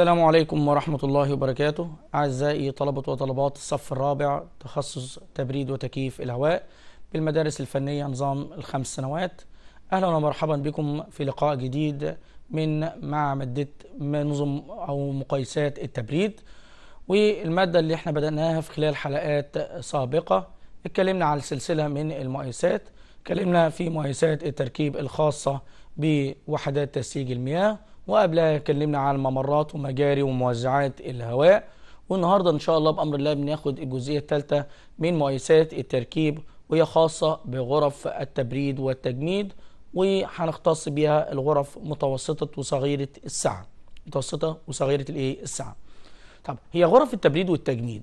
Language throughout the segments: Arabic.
السلام عليكم ورحمة الله وبركاته أعزائي طلبة وطلبات الصف الرابع تخصص تبريد وتكييف الهواء بالمدارس الفنية نظام الخمس سنوات أهلا ومرحبا بكم في لقاء جديد من مع مادة نظم أو مقايسات التبريد والمادة اللي احنا بدأناها في خلال حلقات سابقة اتكلمنا على سلسلة من المقايسات اتكلمنا في مقايسات التركيب الخاصة بوحدات تسيج المياه وقبلها اتكلمنا عن الممرات ومجاري وموزعات الهواء والنهارده ان شاء الله بامر الله بناخد الجزئيه الثالثه من مقايسات التركيب وهي خاصه بغرف التبريد والتجميد وهنختص بيها الغرف متوسطه وصغيره السعه متوسطه وصغيره الايه السعه طب هي غرف التبريد والتجميد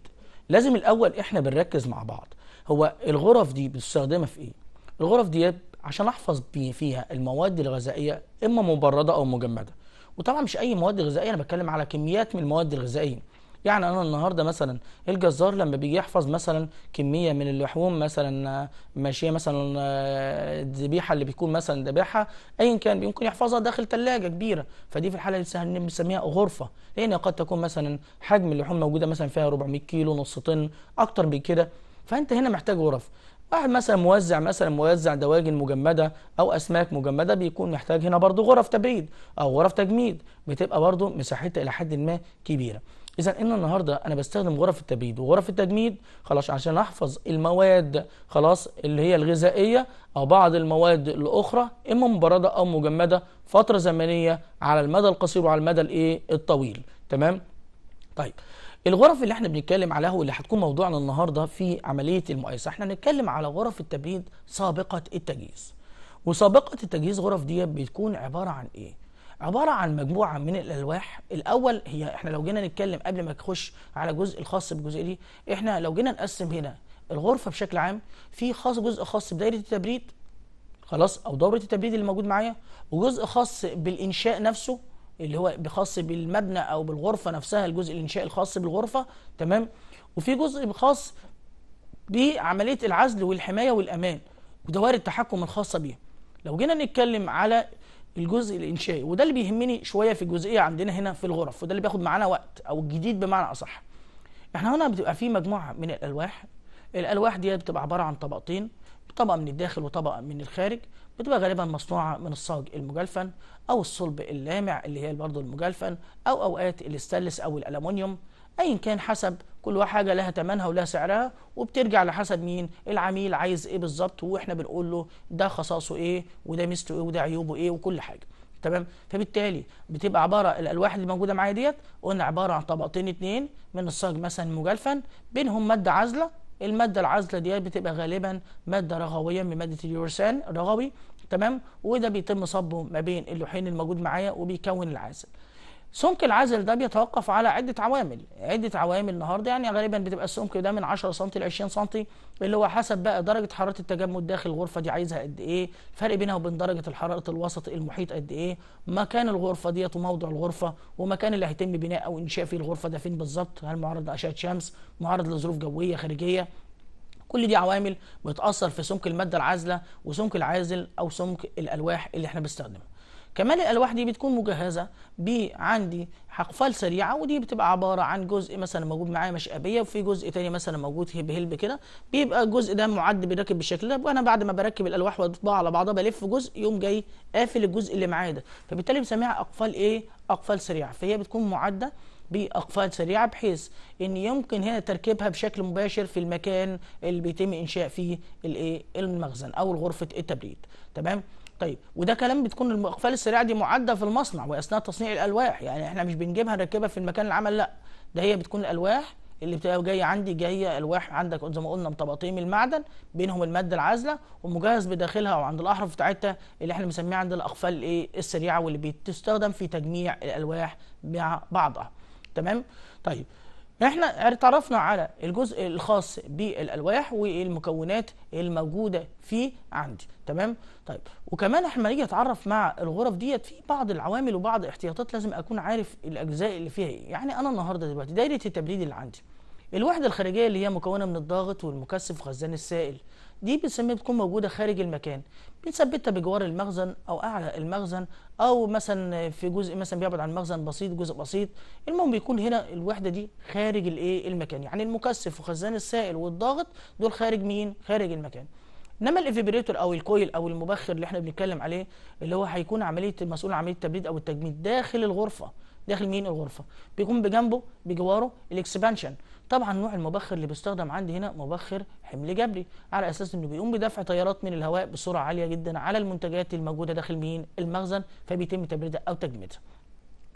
لازم الاول احنا بنركز مع بعض هو الغرف دي بتستخدمها في ايه الغرف دي عشان احفظ فيها المواد الغذائيه اما مبرده او مجمده وطبعا مش اي مواد غذائيه انا بتكلم على كميات من المواد الغذائيه يعني انا النهارده مثلا الجزار لما بيجي يحفظ مثلا كميه من اللحوم مثلا آه، ماشيه مثلا آه، الذبيحه اللي بيكون مثلا ذبيحه ايا كان ممكن يحفظها داخل ثلاجه كبيره فدي في الحاله اللي بنسميها غرفه لان قد تكون مثلا حجم اللحوم موجوده مثلا فيها 400 كيلو نص طن اكتر من كده فانت هنا محتاج غرف واحد مثلا موزع مثلا موزع دواجن مجمده او اسماك مجمده بيكون محتاج هنا برضو غرف تبريد او غرف تجميد بتبقى برضو مساحتها الى حد ما كبيره اذا ان النهارده انا بستخدم غرف التبريد وغرف التجميد خلاص عشان احفظ المواد خلاص اللي هي الغذائيه او بعض المواد الاخرى اما مبرده او مجمده فتره زمنيه على المدى القصير وعلى المدى الايه الطويل تمام طيب الغرف اللي احنا بنتكلم عليها واللي هتكون موضوعنا النهارده في عمليه المقايسه احنا بنتكلم على غرف التبريد سابقه التجهيز وسابقه التجهيز غرف دي بتكون عباره عن ايه عباره عن مجموعه من الالواح الاول هي احنا لو جينا نتكلم قبل ما نخش على الجزء الخاص بالجزئيه دي احنا لو جينا نقسم هنا الغرفه بشكل عام في خاص جزء خاص بدائره التبريد خلاص او دوره التبريد اللي موجود معايا وجزء خاص بالانشاء نفسه اللي هو خاص بالمبنى او بالغرفه نفسها الجزء الانشائي الخاص بالغرفه تمام وفي جزء خاص بعمليه العزل والحمايه والامان ودوائر التحكم الخاصه بيها لو جينا نتكلم على الجزء الانشائي وده اللي بيهمني شويه في الجزئيه عندنا هنا في الغرف وده اللي بياخد معانا وقت او الجديد بمعنى اصح احنا هنا بتبقى في مجموعه من الالواح الالواح دي بتبقى عباره عن طبقتين طبقه من الداخل وطبقه من الخارج بتبقى غالبا مصنوعه من الصاج المجلفن او الصلب اللامع اللي هي برضه المجلفن او اوقات الاستانلس او الالومنيوم ايا كان حسب كل حاجه لها ثمنها ولها سعرها وبترجع لحسب مين العميل عايز ايه بالظبط واحنا بنقول له ده خصائصه ايه وده ميزته ايه وده عيوبه ايه وكل حاجه تمام فبالتالي بتبقى عباره الالواح اللي موجوده معايا ديت قلنا عباره عن طبقتين اتنين من الصاج مثلا مجلفن بينهم ماده عازله الماده العازله دي بتبقى غالبا ماده رغويه من ماده اليورسان الرغوي تمام وده بيتم صبه ما بين اللوحين الموجود معايا وبيكون العازل سمك العزل ده بيتوقف على عده عوامل عده عوامل النهارده يعني غالبا بتبقى السمك ده من 10 سم ل 20 سم اللي هو حسب بقى درجه حراره التجمد داخل الغرفه دي عايزها قد ايه الفرق بينها وبين درجه الحراره الوسط المحيط قد ايه مكان الغرفه ديت وموضع الغرفه ومكان اللي هيتم بناء او انشاء فيه الغرفه ده فين بالظبط هل معرض لاشعه شمس معرض لظروف جويه خارجيه كل دي عوامل بتاثر في سمك الماده العازله وسمك العازل او سمك الالواح اللي احنا بنستخدمها كمان الالواح دي بتكون مجهزه عندي اقفال سريعه ودي بتبقى عباره عن جزء مثلا موجود معايا مشقبيه وفي جزء تاني مثلا موجود هيب هيلب كده بيبقى الجزء ده معد بيركب بالشكل ده وانا بعد ما بركب الالواح واطبعها على بعضها بلف جزء يوم جاي قافل الجزء اللي معايا ده فبالتالي بسميها اقفال ايه اقفال سريعه فهي بتكون معده باقفال سريعه بحيث ان يمكن هنا تركيبها بشكل مباشر في المكان اللي بيتم انشاء فيه الايه المخزن او غرفه التبريد تمام طيب وده كلام بتكون الاقفال السريعه دي معده في المصنع واثناء تصنيع الالواح يعني احنا مش بنجيبها نركبها في المكان العمل لا ده هي بتكون الالواح اللي بتبقى جايه عندي جايه الواح عندك زي ما قلنا بطبقتين من المعدن بينهم الماده العازله ومجهز بداخلها او عند الاحرف بتاعتها اللي احنا بنسميها عند الاقفال الايه السريعه واللي بتستخدم في تجميع الالواح مع بعضها تمام طيب احنا اعترفنا على الجزء الخاص بالالواح والمكونات الموجوده فيه عندي تمام طيب وكمان احنا نيجي نتعرف مع الغرف ديت في بعض العوامل وبعض الاحتياطات لازم اكون عارف الاجزاء اللي فيها ايه يعني انا النهارده دلوقتي دايره التبريد اللي عندي الوحده الخارجيه اللي هي مكونه من الضاغط والمكثف وخزان السائل دي بنسميها بتكون موجودة خارج المكان بنثبتها بجوار المخزن أو أعلى المخزن أو مثلا في جزء مثلا بيبعد عن المخزن بسيط جزء بسيط المهم بيكون هنا الوحدة دي خارج الإيه المكان يعني المكثف وخزان السائل والضاغط دول خارج مين؟ خارج المكان انما الافيبريتور او الكويل او المبخر اللي احنا بنتكلم عليه اللي هو هيكون عمليه مسؤول عن عمليه التبريد او التجميد داخل الغرفه داخل مين الغرفه بيكون بجنبه بجواره الاكسبانشن طبعا نوع المبخر اللي بيستخدم عندي هنا مبخر حمل جبري على اساس انه بيقوم بدفع تيارات من الهواء بسرعه عاليه جدا على المنتجات الموجوده داخل مين المخزن فبيتم تبريدها او تجميدها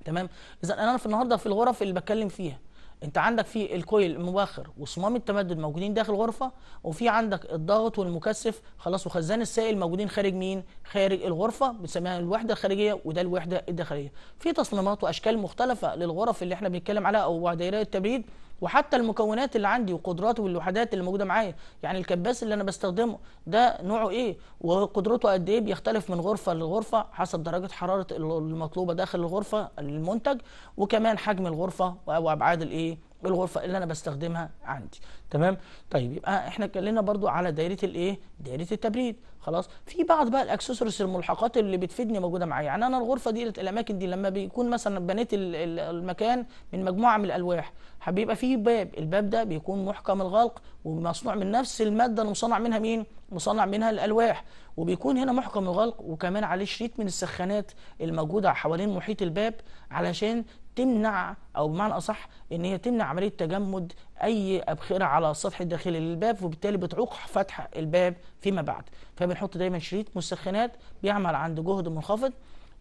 تمام اذا انا في النهارده في الغرف اللي بتكلم فيها انت عندك في الكويل المبخر وصمام التمدد موجودين داخل الغرفه وفي عندك الضغط والمكثف خلاص وخزان السائل موجودين خارج مين خارج الغرفه بنسميها الوحده الخارجيه وده الوحده الداخليه في تصميمات واشكال مختلفه للغرف اللي احنا بنتكلم عليها او دائرات التبريد وحتى المكونات اللي عندي وقدراته والوحدات اللي موجوده معايا يعني الكباس اللي انا بستخدمه ده نوعه ايه وقدرته قد ايه بيختلف من غرفه لغرفه حسب درجه حراره المطلوبه داخل الغرفه المنتج وكمان حجم الغرفه وابعاد الايه بالغرفه اللي انا بستخدمها عندي تمام طيب يبقى احنا اتكلمنا برضو على دايره الايه دايره التبريد خلاص في بعض بقى الاكسسوارز الملحقات اللي بتفيدني موجوده معايا يعني انا الغرفه دي الاماكن دي لما بيكون مثلا بنيت المكان من مجموعه من الالواح هبيبقى فيه باب الباب ده بيكون محكم الغلق ومصنوع من نفس الماده المصنع منها مين مصنع منها الالواح وبيكون هنا محكم الغلق وكمان عليه شريط من السخانات الموجوده حوالين محيط الباب علشان تمنع او بمعنى اصح ان هي تمنع عمليه تجمد اي ابخره على السطح الداخلي للباب وبالتالي بتعوق فتح الباب فيما بعد فبنحط دايما شريط مسخنات بيعمل عند جهد منخفض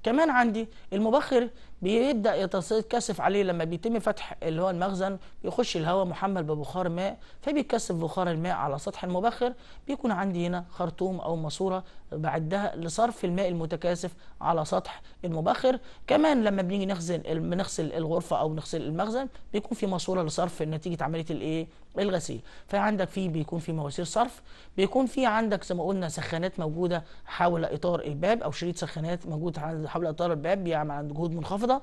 كمان عندي المبخر بيبدا يتكثف عليه لما بيتم فتح اللي هو المخزن بيخش الهواء محمل ببخار ماء فبيتكثف بخار الماء على سطح المبخر بيكون عندي هنا خرطوم او ماسوره بعدها لصرف الماء المتكاثف على سطح المبخر كمان لما بنيجي نخزن بنغسل الغرفه او نغسل المخزن بيكون في ماسوره لصرف نتيجه عمليه الايه الغسيل فعندك في بيكون في مواسير صرف بيكون في عندك زي ما قلنا سخانات موجوده حول اطار الباب او شريط سخانات موجود حول اطار الباب بيعمل عند جهود منخفضه النهارده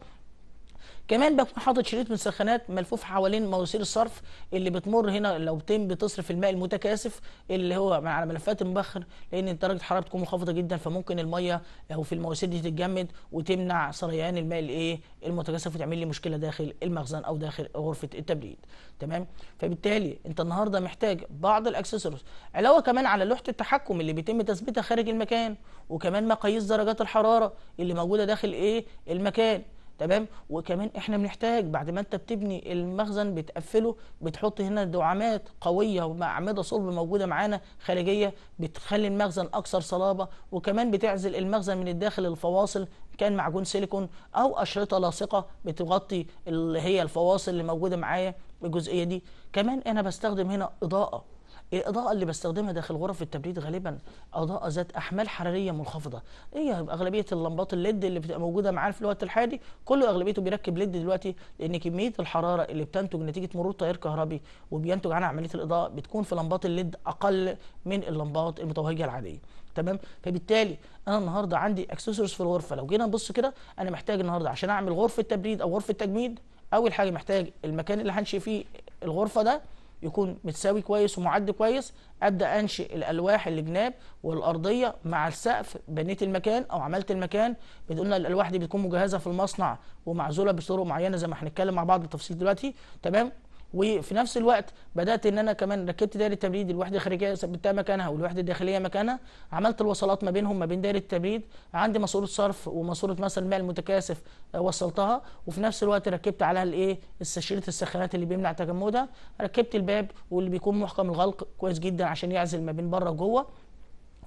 كمان بكون حاطط شريط من السخانات ملفوف حوالين مواسير الصرف اللي بتمر هنا لو بتم بتصرف الماء المتكاثف اللي هو على ملفات المبخر لان درجه الحراره بتكون منخفضه جدا فممكن الميه او في المواسير دي تتجمد وتمنع سريان الماء الايه المتكاثف وتعمل لي مشكله داخل المخزن او داخل غرفه التبريد تمام فبالتالي انت النهارده محتاج بعض الاكسسوارز علاوه كمان على لوحه التحكم اللي بيتم تثبيتها خارج المكان وكمان مقاييس درجات الحراره اللي موجوده داخل ايه المكان تمام وكمان احنا بنحتاج بعد ما انت بتبني المخزن بتقفله بتحط هنا دعامات قويه وأعمدة صلب موجوده معانا خارجيه بتخلي المخزن اكثر صلابه وكمان بتعزل المخزن من الداخل الفواصل كان معجون سيليكون او اشرطه لاصقه بتغطي اللي هي الفواصل اللي موجوده معايا الجزئيه دي كمان انا بستخدم هنا اضاءه الاضاءه اللي بستخدمها داخل غرف التبريد غالبا اضاءه ذات احمال حراريه منخفضه هي إيه اغلبيه اللمبات الليد اللي بتبقى موجوده معانا في الوقت الحالي كله اغلبيته بيركب ليد دلوقتي لان كميه الحراره اللي بتنتج نتيجه مرور تيار كهربي وبينتج عنها عمليه الاضاءه بتكون في لمبات الليد اقل من اللمبات المتوهجه العاديه تمام فبالتالي انا النهارده عندي اكسسوارز في الغرفه لو جينا نبص كده انا محتاج النهارده عشان اعمل غرفه تبريد او غرفه تجميد اول حاجه محتاج المكان اللي هنشي فيه الغرفه ده يكون متساوي كويس ومعد كويس ابدا انشئ الالواح اللي جناب والارضيه مع السقف بنيت المكان او عملت المكان بتقولنا الالواح دي بتكون مجهزه في المصنع ومعزوله بطرق معينه زي ما هنتكلم مع بعض بالتفصيل دلوقتي تمام وفي نفس الوقت بدات ان انا كمان ركبت دايره التبريد الوحده الخارجيه ثبتها مكانها والوحده الداخليه مكانها عملت الوصلات ما بينهم ما بين دايره التبريد عندي ماسوره صرف وماسوره مثلا الماء المتكاثف آه، وصلتها وفي نفس الوقت ركبت عليها الايه السشيره السخانات اللي بيمنع تجمدها ركبت الباب واللي بيكون محكم الغلق كويس جدا عشان يعزل ما بين بره وجوه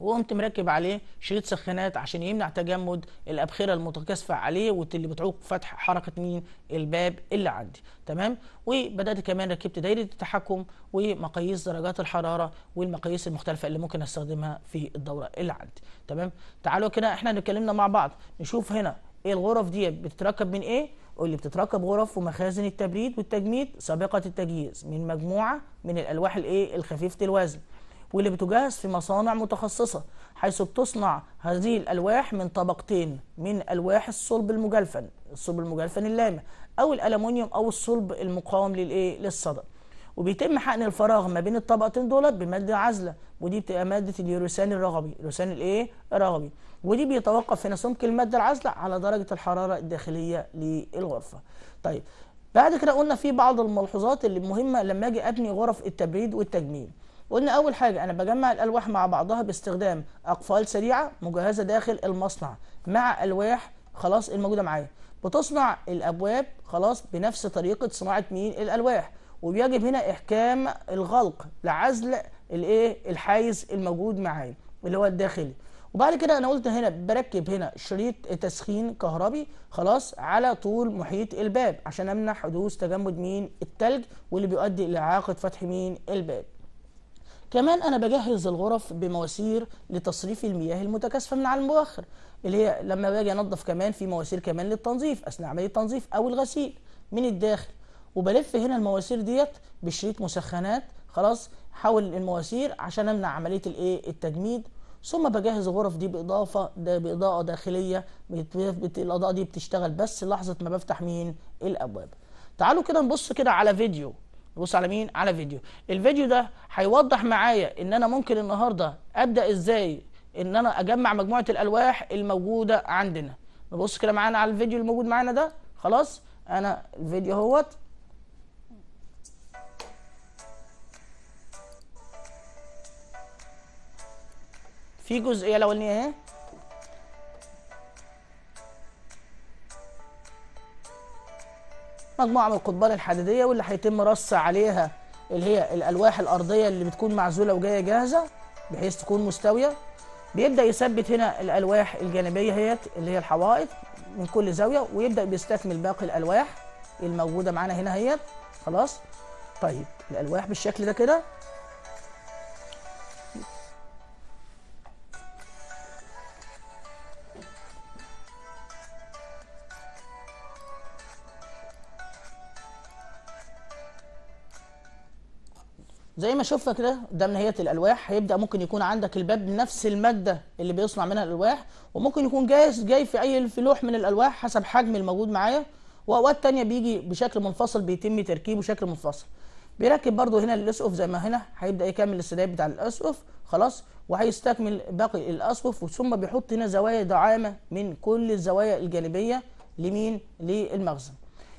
وقمت مركب عليه شريط سخانات عشان يمنع تجمد الابخره المتكاثفه عليه واللي بتعوق فتح حركه مين الباب اللي عندي تمام وبدات كمان ركبت دايره التحكم ومقاييس درجات الحراره والمقاييس المختلفه اللي ممكن استخدمها في الدوره اللي عندي تمام تعالوا كده احنا اتكلمنا مع بعض نشوف هنا ايه الغرف دي بتتركب من ايه واللي بتتركب غرف ومخازن التبريد والتجميد سابقه التجهيز من مجموعه من الالواح الايه الخفيفه الوزن واللي بتجهز في مصانع متخصصة حيث بتصنع هذه الألواح من طبقتين من ألواح الصلب المجلفن الصلب المجلفن اللامع أو الألمونيوم أو الصلب المقاوم للإيه للصدأ وبيتم حقن الفراغ ما بين الطبقتين دولت بماده عزلة ودي بتبقى ماده اليوروسان الرغبي يوروسان الايه الرغبي ودي بيتوقف في سمك الماده العزلة على درجه الحراره الداخليه للغرفه طيب بعد كده قلنا في بعض الملحوظات اللي مهمه لما اجي ابني غرف التبريد والتجميل قلنا أول حاجة أنا بجمع الألواح مع بعضها باستخدام أقفال سريعة مجهزة داخل المصنع مع ألواح خلاص الموجودة معايا بتصنع الأبواب خلاص بنفس طريقة صناعة مين الألواح وبيجب هنا إحكام الغلق لعزل الإيه الحيز الموجود معايا اللي هو الداخلي وبعد كده انا قلت هنا بركب هنا شريط تسخين كهربي خلاص على طول محيط الباب عشان امنع حدوث تجمد مين التلج واللي بيؤدي الى اعاقه فتح مين الباب كمان انا بجهز الغرف بمواسير لتصريف المياه المتكاثفه من على المبخر اللي هي لما باجي انضف كمان في مواسير كمان للتنظيف اثناء عمليه التنظيف او الغسيل من الداخل وبلف هنا المواسير ديت بشريط مسخنات خلاص حول المواسير عشان امنع عمليه الايه التجميد ثم بجهز الغرف دي باضافه ده باضاءه داخليه الاضاءه دي بتشتغل بس لحظه ما بفتح مين الابواب تعالوا كده نبص كده على فيديو بص على مين على فيديو الفيديو ده هيوضح معايا ان انا ممكن النهارده ابدا ازاي ان انا اجمع مجموعه الالواح الموجوده عندنا نبص كده معانا على الفيديو الموجود معانا ده خلاص انا الفيديو اهوت في جزئيه الاولانيه اهي مجموعه من القضبان الحديديه واللي هيتم رص عليها اللي هي الالواح الارضيه اللي بتكون معزوله وجايه جاهزه بحيث تكون مستويه بيبدا يثبت هنا الالواح الجانبيه هي اللي هي الحوائط من كل زاويه ويبدا بيستكمل باقي الالواح الموجوده معانا هنا هي خلاص طيب الالواح بالشكل ده كده زي ما شفنا كده ده من هيئه الالواح هيبدا ممكن يكون عندك الباب نفس الماده اللي بيصنع منها الالواح وممكن يكون جاهز جاي في اي في لوح من الالواح حسب حجم الموجود معايا واوقات تانية بيجي بشكل منفصل بيتم تركيبه بشكل منفصل بيركب برده هنا الاسقف زي ما هنا هيبدا يكمل السداد بتاع الاسقف خلاص وهيستكمل باقي الاسقف ثم بيحط هنا زوايا دعامه من كل الزوايا الجانبيه لمين للمخزن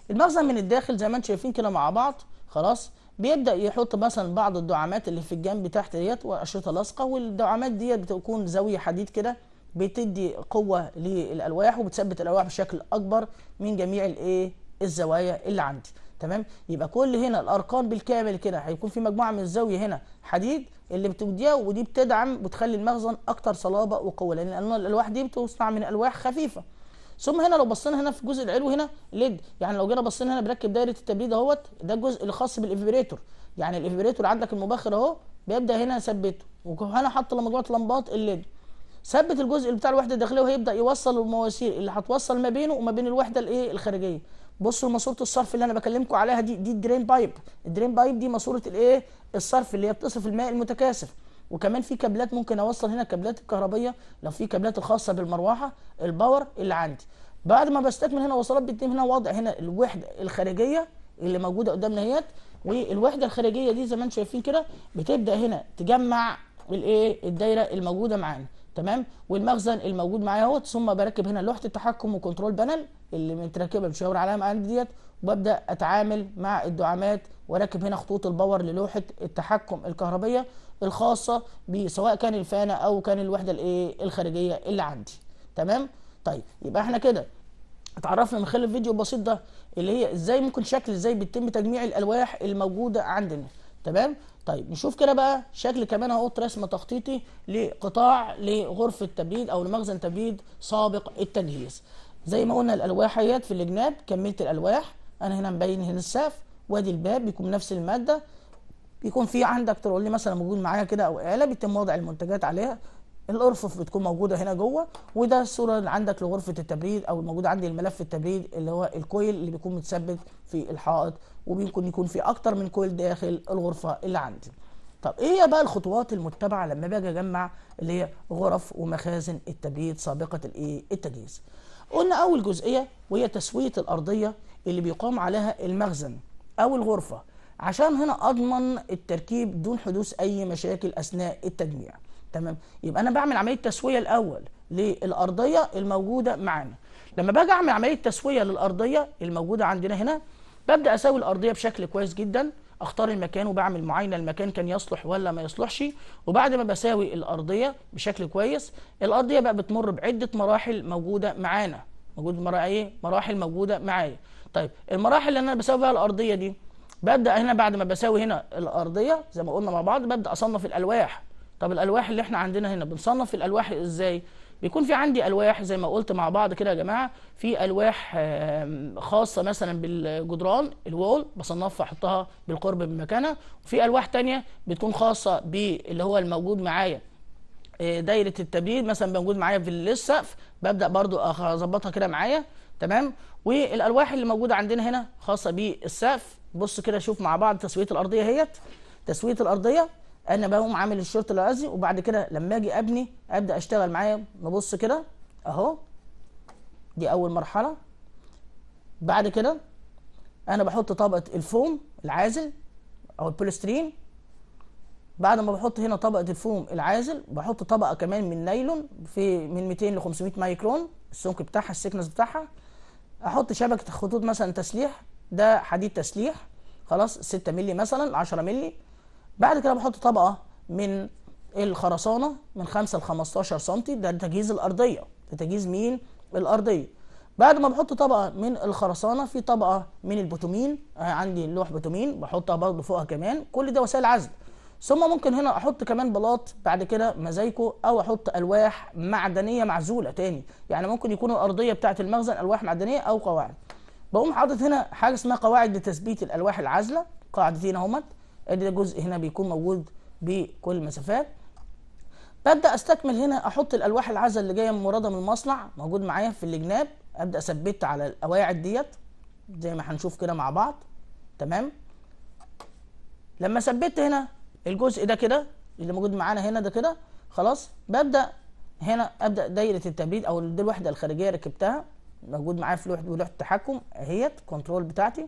المخزن من الداخل زي ما انتم شايفين كده مع بعض خلاص بيبدا يحط مثلا بعض الدعامات اللي في الجنب تحت ديت واشرطه لاصقه والدعامات ديت بتكون زاويه حديد كده بتدي قوه للالواح وبتثبت الالواح بشكل اكبر من جميع الايه الزوايا اللي عندي تمام يبقى كل هنا الارقام بالكامل كده هيكون في مجموعه من الزاويه هنا حديد اللي بتديها ودي بتدعم بتخلي المخزن اكتر صلابه وقوه لان الالواح دي بتصنع من الواح خفيفه ثم هنا لو بصينا هنا في الجزء العلوي هنا ليد يعني لو جينا بصينا هنا بنركب دايره التبريد اهوت ده الجزء الخاص بالافبريتور يعني الافبريتور عندك المبخر اهو بيبدا هنا ثبته وهنا حط مجموعه لمبات الليد ثبت الجزء بتاع الوحده الداخليه وهيبدا يوصل المواسير اللي هتوصل ما بينه وما بين الوحده الايه الخارجيه بصوا لماسوره الصرف اللي انا بكلمكم عليها دي دي الدرين بايب الدرين بايب دي ماسوره الايه الصرف اللي هي بتصرف الماء المتكاثف وكمان في كابلات ممكن اوصل هنا كابلات الكهربيه لو في كابلات الخاصه بالمروحه الباور اللي عندي بعد ما بستكمل هنا وصلات بتتم هنا وضع هنا الوحده الخارجيه اللي موجوده قدامنا اهيت والوحده الخارجيه دي زي ما انتم شايفين كده بتبدا هنا تجمع الايه الدايره الموجوده معانا تمام والمخزن الموجود معايا اهوت ثم بركب هنا لوحه التحكم وكنترول بانل اللي متركبه بشاور علامه عندي ديت وببدا اتعامل مع الدعامات واركب هنا خطوط الباور للوحه التحكم الكهربيه الخاصه بسواء كان الفانه او كان الوحده الايه الخارجيه اللي عندي تمام طيب يبقى احنا كده اتعرفنا من خلال الفيديو البسيط ده اللي هي ازاي ممكن شكل ازاي بيتم تجميع الالواح الموجوده عندنا تمام طيب نشوف كده بقى شكل كمان اهو رسمه تخطيطي لقطاع لغرفه تبريد او لمخزن تبريد سابق التجهيز زي ما قلنا الالواح اهيت في الجناب كمية الالواح انا هنا مبين هنا السقف وادي الباب بيكون نفس الماده بيكون في عندك ترولي مثلا موجود معايا كده او اله بيتم وضع المنتجات عليها الارفف بتكون موجوده هنا جوه وده الصوره اللي عندك لغرفه التبريد او الموجود عندي الملف التبريد اللي هو الكويل اللي بيكون متثبت في الحائط وبيمكن يكون في اكتر من كويل داخل الغرفه اللي عندي طب ايه هي بقى الخطوات المتبعه لما باجي اجمع اللي هي غرف ومخازن التبريد سابقه الايه التجهيز قلنا اول جزئيه وهي تسويه الارضيه اللي بيقام عليها المخزن او الغرفه عشان هنا اضمن التركيب دون حدوث اي مشاكل اثناء التجميع تمام يبقى انا بعمل عمليه تسويه الاول للارضيه الموجوده معانا لما باجي اعمل عمليه تسويه للارضيه الموجوده عندنا هنا ببدا اسوي الارضيه بشكل كويس جدا اختار المكان وبعمل معاينه المكان كان يصلح ولا ما يصلحش وبعد ما بساوي الارضيه بشكل كويس الارضيه بقى بتمر بعده مراحل موجوده معانا موجود مراحل ايه مراحل موجوده معايا طيب المراحل اللي انا بساوي بيها الارضيه دي ببدا هنا بعد ما بساوي هنا الارضيه زي ما قلنا مع بعض ببدا اصنف الالواح طب الالواح اللي احنا عندنا هنا بنصنف الالواح ازاي بيكون في عندي الواح زي ما قلت مع بعض كده يا جماعه في الواح خاصه مثلا بالجدران الوول بصنفها احطها بالقرب من مكانها وفي الواح ثانيه بتكون خاصه باللي هو الموجود معايا آه، دايره التبريد مثلا موجود معايا في السقف ببدا برضو اظبطها كده معايا تمام والالواح اللي موجوده عندنا هنا خاصه بالسقف بص كده شوف مع بعض تسويه الارضيه اهيت تسويه الارضيه انا بقوم عامل الشريط الارضي وبعد كده لما اجي ابني ابدا اشتغل معايا نبص كده اهو دي اول مرحله بعد كده انا بحط طبقه الفوم العازل او البوليسترين بعد ما بحط هنا طبقه الفوم العازل بحط طبقه كمان من نايلون في من 200 ل 500 مايكرون السمك بتاعها السكنس بتاعها احط شبكه خطوط مثلا تسليح ده حديد تسليح خلاص 6 مللي مثلا 10 مللي بعد كده بحط طبقه من الخرسانه من 5 ل 15 سم ده تجهيز الارضيه ده تجهيز مين الارضيه بعد ما بحط طبقه من الخرسانه في طبقه من البوتومين آه، عندي لوح بوتومين بحطها برضه فوقها كمان كل ده وسائل عزل ثم ممكن هنا احط كمان بلاط بعد كده مزايكو او احط الواح معدنيه معزوله تاني يعني ممكن يكون الارضيه بتاعه المخزن الواح معدنيه او قواعد بقوم حاطط هنا حاجه اسمها قواعد لتثبيت الالواح العازله قاعدتين اهمت ادي جزء هنا بيكون موجود بكل المسافات ببدا استكمل هنا احط الالواح العازله اللي جايه مراده من المصنع موجود معايا في الجناب ابدا اثبت على القواعد ديت زي ما هنشوف كده مع بعض تمام لما ثبت هنا الجزء ده كده اللي موجود معانا هنا ده كده خلاص ببدا هنا ابدا دايره التبريد او دي الوحده الخارجيه ركبتها موجود معايا في لوحه التحكم اهيت كنترول بتاعتي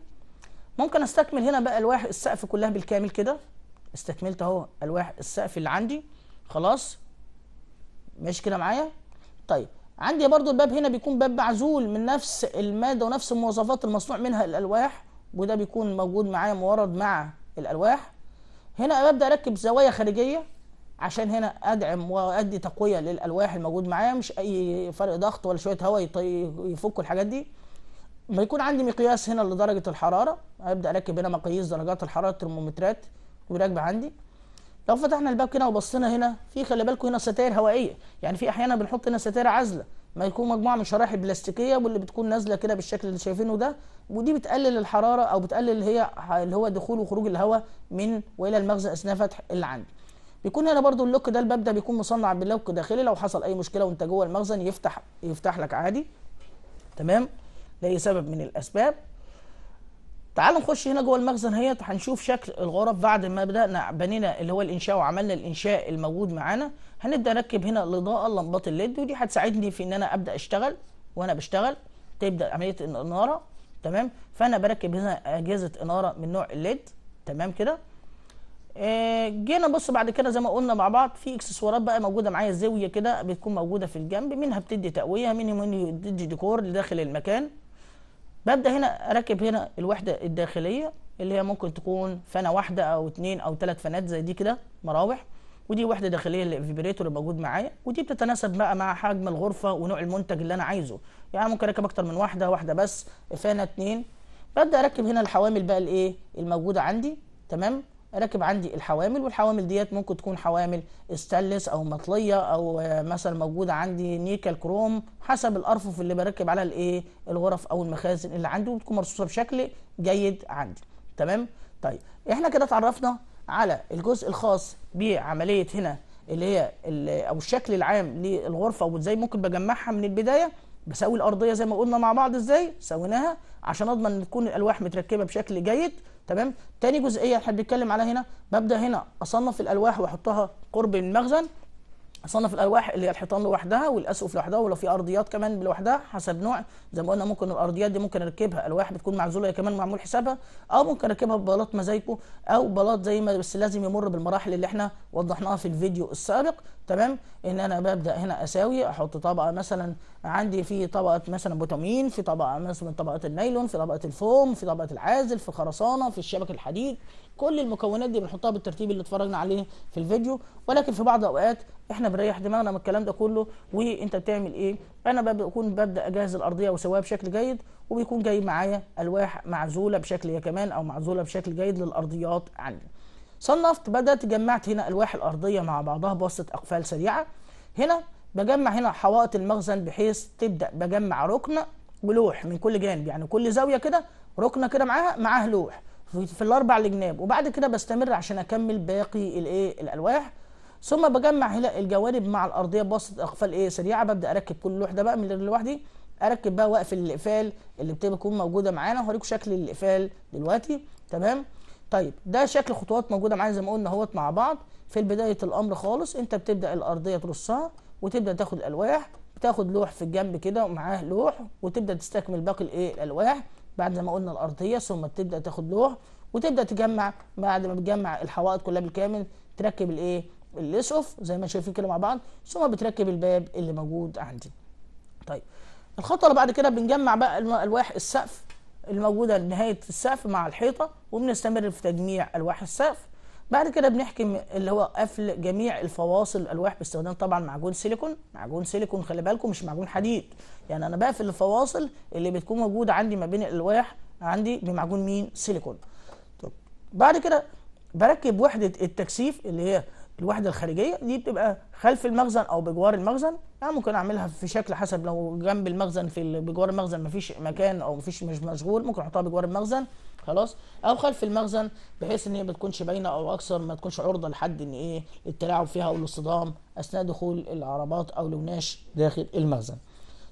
ممكن استكمل هنا بقى الواح السقف كلها بالكامل كده استكملت اهو الواح السقف اللي عندي خلاص ماشي كده معايا طيب عندي برضو الباب هنا بيكون باب معزول من نفس الماده ونفس المواصفات المصنوع منها الالواح وده بيكون موجود معايا مورد مع الالواح هنا ببدا اركب زوايا خارجيه عشان هنا ادعم وادي تقويه للالواح الموجود معايا مش اي فرق ضغط ولا شويه هواء يفكوا الحاجات دي ما يكون عندي مقياس هنا لدرجه الحراره هبدا اركب هنا مقاييس درجات الحراره الترمومترات وراكبه عندي لو فتحنا الباب كده وبصينا هنا في خلي بالكم هنا ستاير هوائيه يعني في احيانا بنحط هنا ستاير عازله ما يكون مجموعه من شرائح البلاستيكيه واللي بتكون نازله كده بالشكل اللي شايفينه ده ودي بتقلل الحراره او بتقلل هي اللي هو دخول وخروج الهواء من والى المغزى اثناء فتح العند بيكون هنا برضو اللوك ده الباب ده بيكون مصنع باللوك داخلي لو حصل اي مشكله وانت جوه المخزن يفتح يفتح لك عادي تمام لاي سبب من الاسباب تعالوا نخش هنا جوه المخزن اهيت هنشوف شكل الغرف بعد ما بدانا بنينا اللي هو الانشاء وعملنا الانشاء الموجود معانا هنبدا نركب هنا الاضاءه لمبات الليد ودي هتساعدني في ان انا ابدا اشتغل وانا بشتغل تبدا عمليه الاناره تمام فانا بركب هنا اجهزه اناره من نوع الليد تمام كده آه جينا بص بعد كده زي ما قلنا مع بعض في اكسسوارات بقى موجوده معايا الزاويه كده بتكون موجوده في الجنب منها بتدي تقويه منها بتدي ديكور لداخل المكان ببدا هنا اركب هنا الوحده الداخليه اللي هي ممكن تكون فانه واحده او اتنين او تلات فانات زي دي كده مراوح ودي وحده داخليه للفيبريتور الموجود معايا ودي بتتناسب بقى مع حجم الغرفه ونوع المنتج اللي انا عايزه يعني ممكن اركب اكتر من واحده واحده بس كفانا اتنين ببدا اركب هنا الحوامل بقى الايه الموجوده عندي تمام اركب عندي الحوامل والحوامل ديت ممكن تكون حوامل ستانلس او مطليه او مثلا موجوده عندي نيكل كروم حسب الارفف اللي بركب على الايه الغرف او المخازن اللي عندي وبتكون مرصوصه بشكل جيد عندي تمام طيب احنا كده اتعرفنا على الجزء الخاص بعمليه هنا اللي هي او الشكل العام للغرفه وازاي ممكن بجمعها من البدايه بسوي الارضيه زي ما قلنا مع بعض ازاي سويناها عشان اضمن ان تكون الالواح متركبه بشكل جيد تمام تاني جزئيه احنا بنتكلم عليها هنا ببدا هنا اصنف الالواح واحطها قرب المخزن صنف الالواح اللي هي الحيطان لوحدها والاسقف لوحدها ولو في ارضيات كمان لوحدها حسب نوع زي ما قلنا ممكن الارضيات دي ممكن اركبها الواح بتكون معزوله كمان معمول حسابها او ممكن اركبها ببلاط مزايكو او بلاط زي ما بس لازم يمر بالمراحل اللي احنا وضحناها في الفيديو السابق تمام ان انا ببدا هنا اساوي احط طبقه مثلا عندي في طبقه مثلا بوتامين في طبقه مثلا طبقه النايلون في طبقه الفوم في طبقه العازل في خرسانه في الشبك الحديد كل المكونات دي بنحطها بالترتيب اللي اتفرجنا عليه في الفيديو ولكن في بعض الاوقات احنا بنريح دماغنا من الكلام ده كله وانت بتعمل ايه انا بكون ببدا اجهز الارضيه واسويها بشكل جيد وبيكون جاي معايا الواح معزوله بشكل يا كمان او معزوله بشكل جيد للارضيات عندي صنفت بدات جمعت هنا الواح الارضيه مع بعضها بواسطه اقفال سريعه هنا بجمع هنا حوائط المخزن بحيث تبدا بجمع ركن ولوح من كل جانب يعني كل زاويه كده ركنه كده معاها معاها لوح في الاربع الجناب وبعد كده بستمر عشان اكمل باقي الايه الالواح ثم بجمع هنا الجوانب مع الارضيه بواسطه اقفال ايه سريعه ببدا اركب كل لوح ده بقى من اللوح دي اركب بقى واقفل الاقفال اللي بتكون موجوده معانا هوريكم شكل الاقفال دلوقتي تمام طيب ده شكل خطوات موجوده معانا زي ما قلنا اهوت مع بعض في بدايه الامر خالص انت بتبدا الارضيه ترصها وتبدا تاخد الالواح بتاخد لوح في الجنب كده ومعاه لوح وتبدا تستكمل باقي الايه الالواح بعد ما قلنا الارضيه ثم بتبدا تاخد لوح وتبدا تجمع بعد ما بتجمع الحوائط كلها بالكامل تركب الايه الاسقف زي ما شايفين كده مع بعض ثم بتركب الباب اللي موجود عندي طيب الخطوه اللي بعد كده بنجمع بقى الواح السقف الموجودة نهاية السقف مع الحيطة وبنستمر في تجميع ألواح السقف بعد كده بنحكم اللي هو قفل جميع الفواصل الالواح باستخدام طبعا معجون سيليكون معجون سيليكون خلي بالكم مش معجون حديد يعني انا بقفل الفواصل اللي بتكون موجوده عندي ما بين الالواح عندي بمعجون مين سيليكون طب بعد كده بركب وحده التكثيف اللي هي الوحده الخارجيه دي بتبقى خلف المخزن او بجوار المخزن انا ممكن اعملها في شكل حسب لو جنب المخزن في بجوار المخزن مفيش مكان او مفيش مش مشغول ممكن احطها بجوار المخزن خلاص او خلف المخزن بحيث ان هي ما تكونش باينه او اكثر ما تكونش عرضه لحد ان ايه التلاعب فيها او الاصطدام اثناء دخول العربات او لوناش داخل المخزن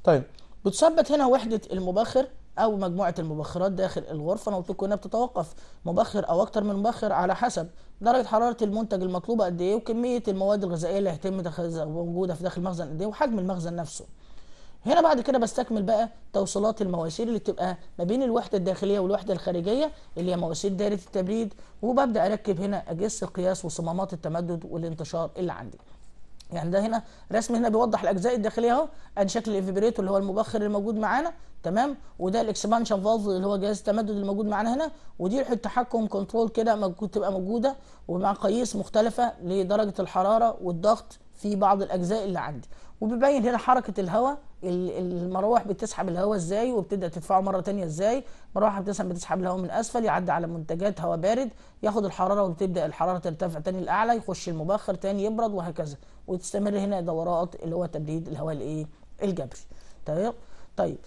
طيب بتثبت هنا وحده المبخر او مجموعه المبخرات داخل الغرفه انا قلت لكم انها بتتوقف مبخر او اكتر من مبخر على حسب درجه حراره المنتج المطلوبه قد ايه وكميه المواد الغذائيه اللي هيتم موجوده في داخل المخزن قد ايه وحجم المخزن نفسه هنا بعد كده بستكمل بقى توصيلات المواسير اللي بتبقى ما بين الوحده الداخليه والوحده الخارجيه اللي هي مواسير دائره التبريد وببدا اركب هنا اجهزه القياس وصمامات التمدد والانتشار اللي عندي يعني ده هنا رسم هنا بيوضح الاجزاء الداخليه اهو ادي شكل الافبريتور اللي هو المبخر اللي موجود معانا تمام وده الاكسبانشن فالف اللي هو جهاز التمدد اللي موجود معانا هنا ودي لوحه تحكم كنترول كده ممكن تبقى موجوده ومع قياس مختلفه لدرجه الحراره والضغط في بعض الاجزاء اللي عندي وبيبين هنا حركه الهواء المراوح بتسحب الهواء ازاي وبتبدا تدفعه مره ثانيه ازاي مراوح بتسحب بتسحب الهواء من اسفل يعدي على منتجات هواء بارد ياخد الحراره وبتبدا الحراره ترتفع ثاني لاعلى يخش المبخر ثاني يبرد وهكذا وتستمر هنا دورات اللي هو تبريد الهواء الايه الجبري تمام طيب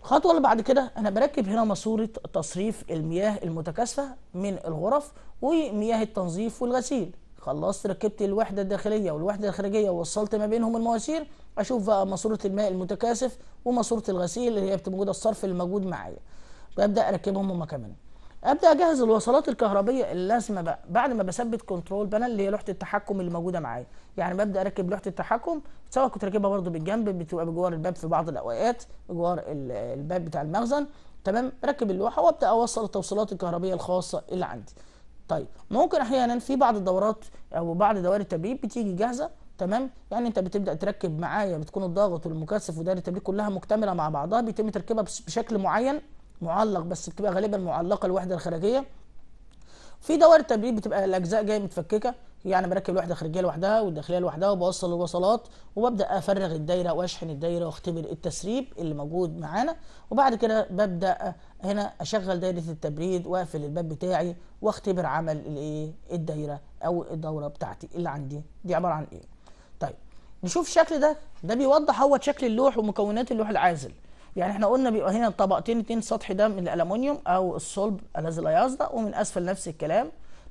الخطوه اللي بعد كده انا بركب هنا ماسوره تصريف المياه المتكاثفه من الغرف ومياه التنظيف والغسيل خلصت ركبت الوحده الداخليه والوحده الخارجيه ووصلت ما بينهم المواسير اشوف بقى ماسوره الماء المتكاثف وماسوره الغسيل اللي هي بتبقى موجوده الصرف اللي موجود معايا ببدا اركبهم هما كمان ابدا اجهز الوصلات الكهربيه اللازمه بقى بعد ما بثبت كنترول بانل اللي هي لوحه التحكم اللي موجوده معايا يعني ببدا اركب لوحه التحكم سواء كنت راكبها برده بالجنب بتبقى بجوار الباب في بعض الاوقات بجوار الباب بتاع المخزن تمام ركب اللوحه وابدا اوصل التوصيلات الكهربيه الخاصه اللي عندي طيب ممكن احيانا في بعض الدورات او بعض دوائر التبريد بتيجي جاهزه تمام يعني انت بتبدا تركب معايا بتكون الضغط والمكثف ودائره التبريد كلها مكتمله مع بعضها بيتم تركيبها بشكل معين معلق بس بتبقى غالبا معلقه الوحده الخارجيه في دوائر التبريد بتبقى الاجزاء جايه متفككه يعني بركب الوحده الخارجيه لوحدها والداخليه لوحدها وبوصل الوصلات وببدا افرغ الدايره واشحن الدايره واختبر التسريب اللي موجود معانا وبعد كده ببدا هنا اشغل دايره التبريد واقفل الباب بتاعي واختبر عمل الايه الدايره او الدوره بتاعتي اللي عندي دي عباره عن ايه طيب نشوف الشكل ده ده بيوضح هو شكل اللوح ومكونات اللوح العازل يعني احنا قلنا بيبقى هنا طبقتين اتنين سطح ده من الالومنيوم او الصلب الذي لا يصدأ ومن اسفل نفس الكلام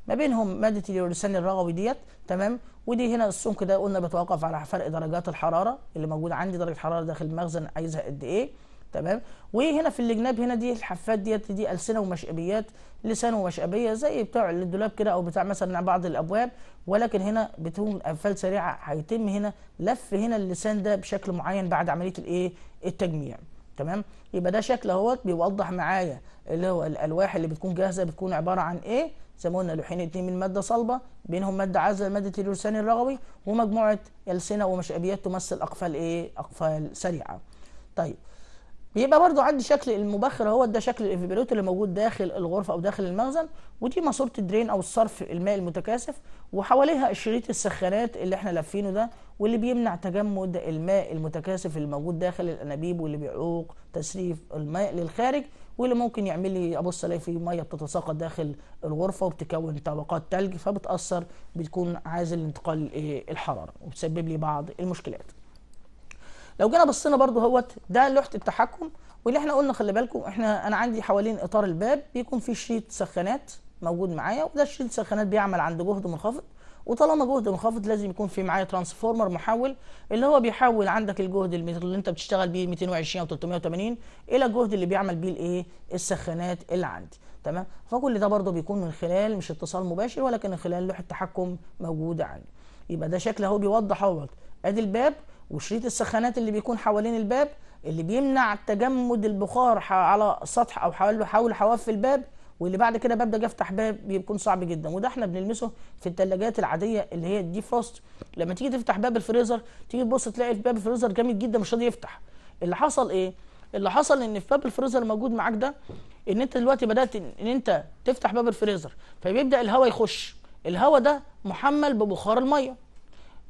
ما بينهم ماده اليورسان الرغوي ديت تمام ودي هنا السمك ده قلنا بيتوقف على فرق درجات الحراره اللي موجوده عندي درجه الحراره داخل المخزن عايزها قد ايه تمام وهنا في الجناب هنا دي الحفات ديت دي السنه ومشئبيات لسان ومشئبيه زي بتاع الدولاب كده او بتاع مثلا بعض الابواب ولكن هنا بتكون قفال سريعه هيتم هنا لف هنا اللسان ده بشكل معين بعد عمليه الايه التجميع تمام يبقى ده شكل اهوت بيوضح معايا اللي هو الالواح اللي بتكون جاهزه بتكون عباره عن ايه سمونا لوحين اتنين من ماده صلبه بينهم ماده عازله ماده اللسان الرغوي ومجموعه السنه ومشابيات تمثل اقفال ايه اقفال سريعه طيب بيبقى برضو عندي شكل المبخر هو ده شكل الافيبريت اللي موجود داخل الغرفه او داخل المخزن ودي ماسوره الدرين او الصرف الماء المتكاثف وحواليها الشريط السخانات اللي احنا لافينه ده واللي بيمنع تجمد الماء المتكاثف اللي موجود داخل الانابيب واللي بيعوق تسريف الماء للخارج واللي ممكن يعمل لي ابص الاقي في ميه بتتساقط داخل الغرفه وبتكون طبقات ثلج فبتاثر بتكون عازل لانتقال إيه، الحراره وبتسبب لي بعض المشكلات لو جينا بصينا برضو هوت ده لوحه التحكم واللي احنا قلنا خلي بالكم احنا انا عندي حوالين اطار الباب بيكون في شريط سخانات موجود معايا وده الشريط سخانات بيعمل عند جهد منخفض وطالما جهد منخفض لازم يكون في معايا ترانسفورمر محول اللي هو بيحول عندك الجهد اللي انت بتشتغل بيه 220 او 380 الى الجهد اللي بيعمل بيه الايه السخانات اللي عندي تمام فكل ده برضه بيكون من خلال مش اتصال مباشر ولكن من خلال لوحه تحكم موجوده عندي يبقى ده شكل اهو بيوضح اهوت ادي الباب وشريط السخانات اللي بيكون حوالين الباب اللي بيمنع تجمد البخار على سطح او حوالي حول حواف الباب واللي بعد كده ببدا اجي افتح باب بيكون صعب جدا وده احنا بنلمسه في الثلاجات العاديه اللي هي الدي فروست لما تيجي تفتح باب الفريزر تيجي تبص تلاقي باب الفريزر جامد جدا مش راضي يفتح اللي حصل ايه اللي حصل ان في باب الفريزر موجود معاك ده ان انت دلوقتي بدات ان انت تفتح باب الفريزر فبيبدا الهواء يخش الهواء ده محمل ببخار الميه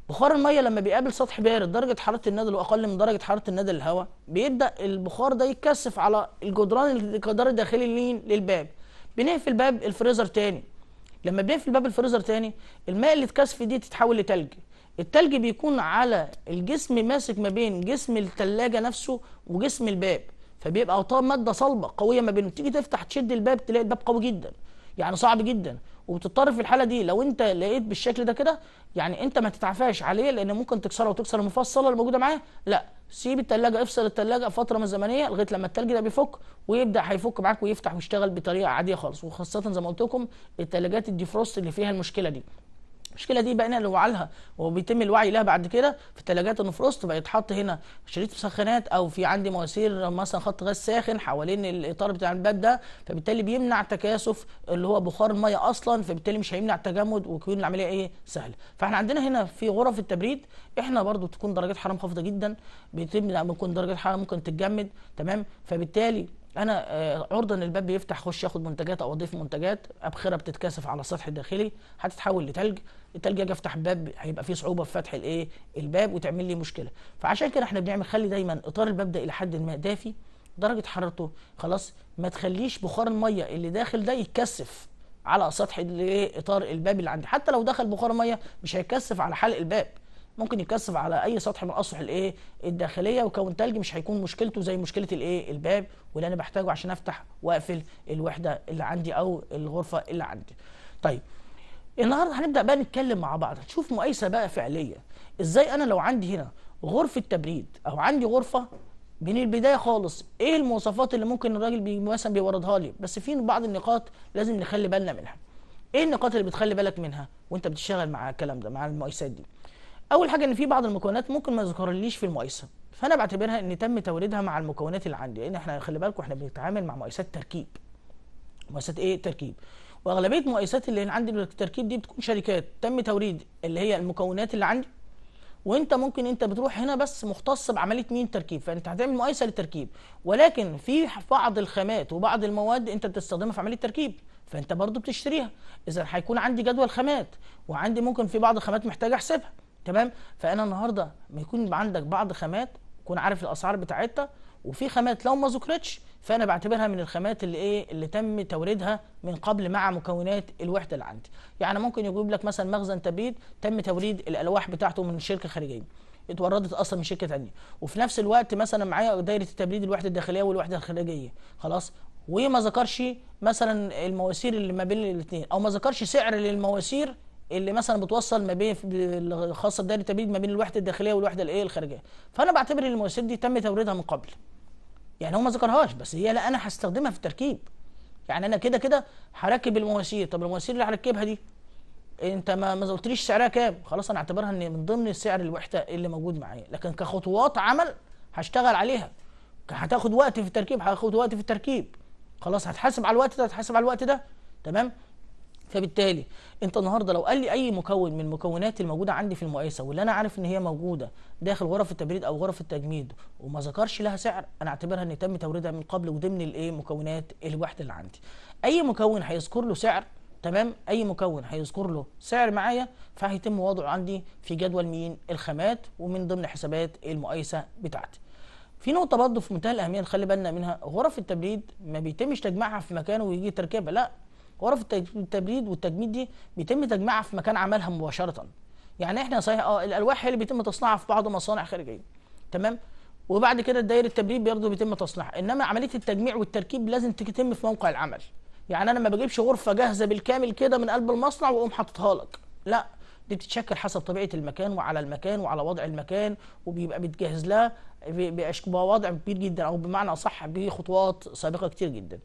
بخار الميه لما بيقابل سطح بارد درجه حراره الندل واقل من درجه حراره الندل الهواء بيبدا البخار ده يتكثف على الجدران الجدار الداخلي للباب بنقفل باب الفريزر تاني لما بنقفل باب الفريزر تاني الماء اللي اتكثف دي تتحول لتلج التلج بيكون على الجسم ماسك ما بين جسم الثلاجه نفسه وجسم الباب فبيبقى ماده صلبه قويه ما بينهم تيجي تفتح تشد الباب تلاقي الباب قوي جدا يعني صعب جدا وبتضطر في الحاله دي لو انت لقيت بالشكل ده كده يعني انت ما تتعافاش عليه لان ممكن تكسره وتكسر المفصله اللي موجوده معاه لا سيب التلاجة افصل التلاجة فتره من الزمنيه لغايه لما التلج ده بيفك ويبدا هيفك معاك ويفتح ويشتغل بطريقه عاديه خالص وخاصه زي ما قلت لكم التلاجات الديفروست اللي فيها المشكله دي المشكله دي بقينا نوعلها وبيتم الوعي لها بعد كده في الثلاجات النفروست بيتحط هنا شريط مسخنات او في عندي مواسير مثلا خط غاز ساخن حوالين الاطار بتاع الباب ده فبالتالي بيمنع تكاثف اللي هو بخار الميه اصلا فبالتالي مش هيمنع التجمد ويكون العمليه ايه سهله فاحنا عندنا هنا في غرف التبريد احنا برضو تكون درجات حراره منخفضه جدا بيتم ممكن درجات حراره ممكن تتجمد تمام فبالتالي انا آه، عرضه ان الباب بيفتح اخش ياخد منتجات او اضيف منتجات ابخره بتتكاثف على السطح الداخلي هتتحول لتلج انت اجي افتح الباب هيبقى فيه صعوبه في فتح الايه الباب وتعمل لي مشكله فعشان كده احنا بنعمل خلي دايما اطار الباب ده الى حد ما دافي درجه حرارته خلاص ما تخليش بخار الميه اللي داخل ده يتكثف على سطح اطار الباب اللي عندي حتى لو دخل بخار ميه مش هيتكثف على حلق الباب ممكن يتكثف على اي سطح من اسطح الايه الداخليه وكون تلج مش هيكون مشكلته زي مشكله الايه الباب واللي انا بحتاجه عشان افتح واقفل الوحده اللي عندي او الغرفه اللي عندي طيب النهارده هنبدا بقى نتكلم مع بعض هتشوف مقايسه بقى فعليه ازاي انا لو عندي هنا غرفه تبريد او عندي غرفه من البدايه خالص ايه المواصفات اللي ممكن الراجل بي مثلا بيوردها لي بس في بعض النقاط لازم نخلي بالنا منها ايه النقاط اللي بتخلي بالك منها وانت بتشتغل مع الكلام ده مع المقايسات دي اول حاجه ان في بعض المكونات ممكن ما يذكرليش في المقايسه فانا بعتبرها ان تم توريدها مع المكونات اللي عندي لان احنا خلي بالكم احنا بنتعامل مع مقايسات تركيب مقايسات ايه تركيب واغلبيه المؤسسات اللي عندي بالتركيب دي بتكون شركات تم توريد اللي هي المكونات اللي عندي وانت ممكن انت بتروح هنا بس مختص بعمليه مين تركيب فانت هتعمل مؤسسه للتركيب ولكن في بعض الخامات وبعض المواد انت بتستخدمها في عمليه التركيب فانت برضو بتشتريها اذا هيكون عندي جدول خامات وعندي ممكن في بعض الخامات محتاج احسبها تمام فانا النهارده ما يكون عندك بعض خامات تكون عارف الاسعار بتاعتها وفي خامات لو ما ذكرتش فانا بعتبرها من الخامات اللي ايه اللي تم توريدها من قبل مع مكونات الوحده اللي عندي يعني ممكن يجيب لك مثلا مخزن تبريد تم توريد الالواح بتاعته من شركه خارجيه اتوردت اصلا من شركه ثانيه وفي نفس الوقت مثلا معايا دايره التبريد الوحده الداخليه والوحده الخارجيه خلاص وما ذكرش مثلا المواسير اللي ما بين الاثنين او ما ذكرش سعر للمواسير اللي مثلا بتوصل ما بين خاصه دايره التبريد ما بين الوحده الداخليه والوحده الايه الخارجيه فانا بعتبر المواسير دي تم توريدها من قبل يعني هو ما ذكرهاش بس هي لا انا هستخدمها في التركيب يعني انا كده كده هركب المواسير طب المواسير اللي هركبها دي انت ما ما قلتليش سعرها كام خلاص انا اعتبرها ان من ضمن السعر الوحده اللي موجود معايا لكن كخطوات عمل هشتغل عليها هتاخد وقت في التركيب هاخد وقت في التركيب خلاص هتحاسب على الوقت ده هتحاسب على الوقت ده تمام فبالتالي انت النهارده لو قال لي اي مكون من المكونات الموجوده عندي في المقايسه واللي انا عارف ان هي موجوده داخل غرف التبريد او غرف التجميد وما ذكرش لها سعر انا اعتبرها ان تم توريدها من قبل وضمن الايه مكونات الوحده اللي عندي اي مكون هيذكر له سعر تمام اي مكون هيذكر له سعر معايا فهيتم وضعه عندي في جدول مين الخامات ومن ضمن حسابات المقايسه بتاعتي في نقطه برضه في منتهى الاهميه نخلي بالنا منها غرف التبريد ما بيتمش تجميعها في مكان ويجي تركيبها لا غرف التبريد والتجميد دي بيتم تجميعها في مكان عملها مباشره يعني احنا صحيح اه الالواح هي اللي بيتم تصنيعها في بعض المصانع خارجيه تمام وبعد كده دايره التبريد برضه بيتم تصنيعها انما عمليه التجميع والتركيب لازم تتم في موقع العمل يعني انا ما بجيبش غرفه جاهزه بالكامل كده من قلب المصنع واقوم حاططها لك لا دي بتتشكل حسب طبيعه المكان وعلى المكان وعلى وضع المكان وبيبقى بيتجهز لها بوضع كبير جدا او بمعنى اصح بخطوات سابقه كتير جدا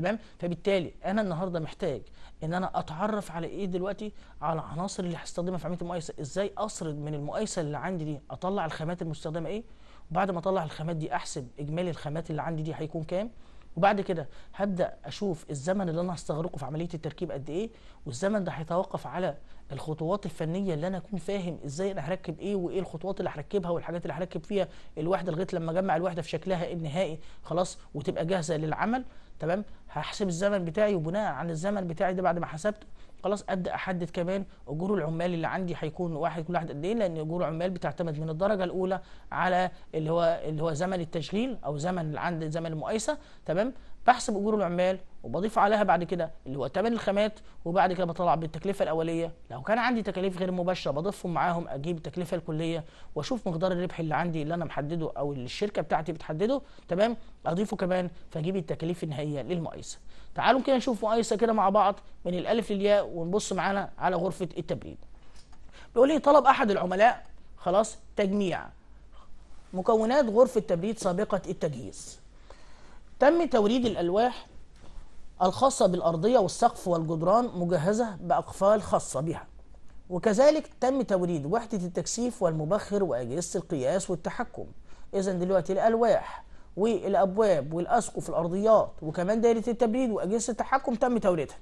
تمام فبالتالي انا النهارده محتاج ان انا اتعرف على ايه دلوقتي على العناصر اللي هستخدمها في عمليه المقايسه ازاي اسرد من المقايسه اللي عندي دي اطلع الخامات المستخدمه ايه وبعد ما اطلع الخامات دي احسب اجمالي الخامات اللي عندي دي هيكون كام وبعد كده هبدا اشوف الزمن اللي انا هستغرقه في عمليه التركيب قد ايه والزمن ده هيتوقف على الخطوات الفنيه اللي انا اكون فاهم ازاي انا هركب ايه وايه الخطوات اللي هركبها والحاجات اللي هركب فيها الوحده لغايه لما اجمع الوحده في شكلها النهائي خلاص وتبقى جاهزه للعمل تمام هحسب الزمن بتاعي وبناء عن الزمن بتاعي ده بعد ما حسبته خلاص ابدا احدد كمان اجور العمال اللي عندي هيكون واحد كل واحد قد ايه لان اجور العمال بتعتمد من الدرجه الاولى على اللي هو اللي هو زمن التشغيل او زمن عند زمن المقايسه تمام بحسب اجور العمال وبضيف عليها بعد كده اللي هو تمن الخامات وبعد كده بطلع بالتكلفه الاوليه لو كان عندي تكاليف غير مباشره بضيفهم معاهم اجيب التكلفه الكليه واشوف مقدار الربح اللي عندي اللي انا محدده او اللي الشركه بتاعتي بتحدده تمام اضيفه كمان فاجيب التكاليف النهائيه للمقايسه تعالوا كده نشوف مقايسه كده مع بعض من الالف للياء ونبص معانا على غرفه التبريد بيقول لي إيه؟ طلب احد العملاء خلاص تجميع مكونات غرفه تبريد سابقه التجهيز تم توريد الالواح الخاصة بالأرضية والسقف والجدران مجهزة بأقفال خاصة بها وكذلك تم توريد وحدة التكثيف والمبخر وأجهزة القياس والتحكم إذا دلوقتي الألواح والأبواب والأسقف الأرضيات وكمان دائرة التبريد وأجهزة التحكم تم توريدها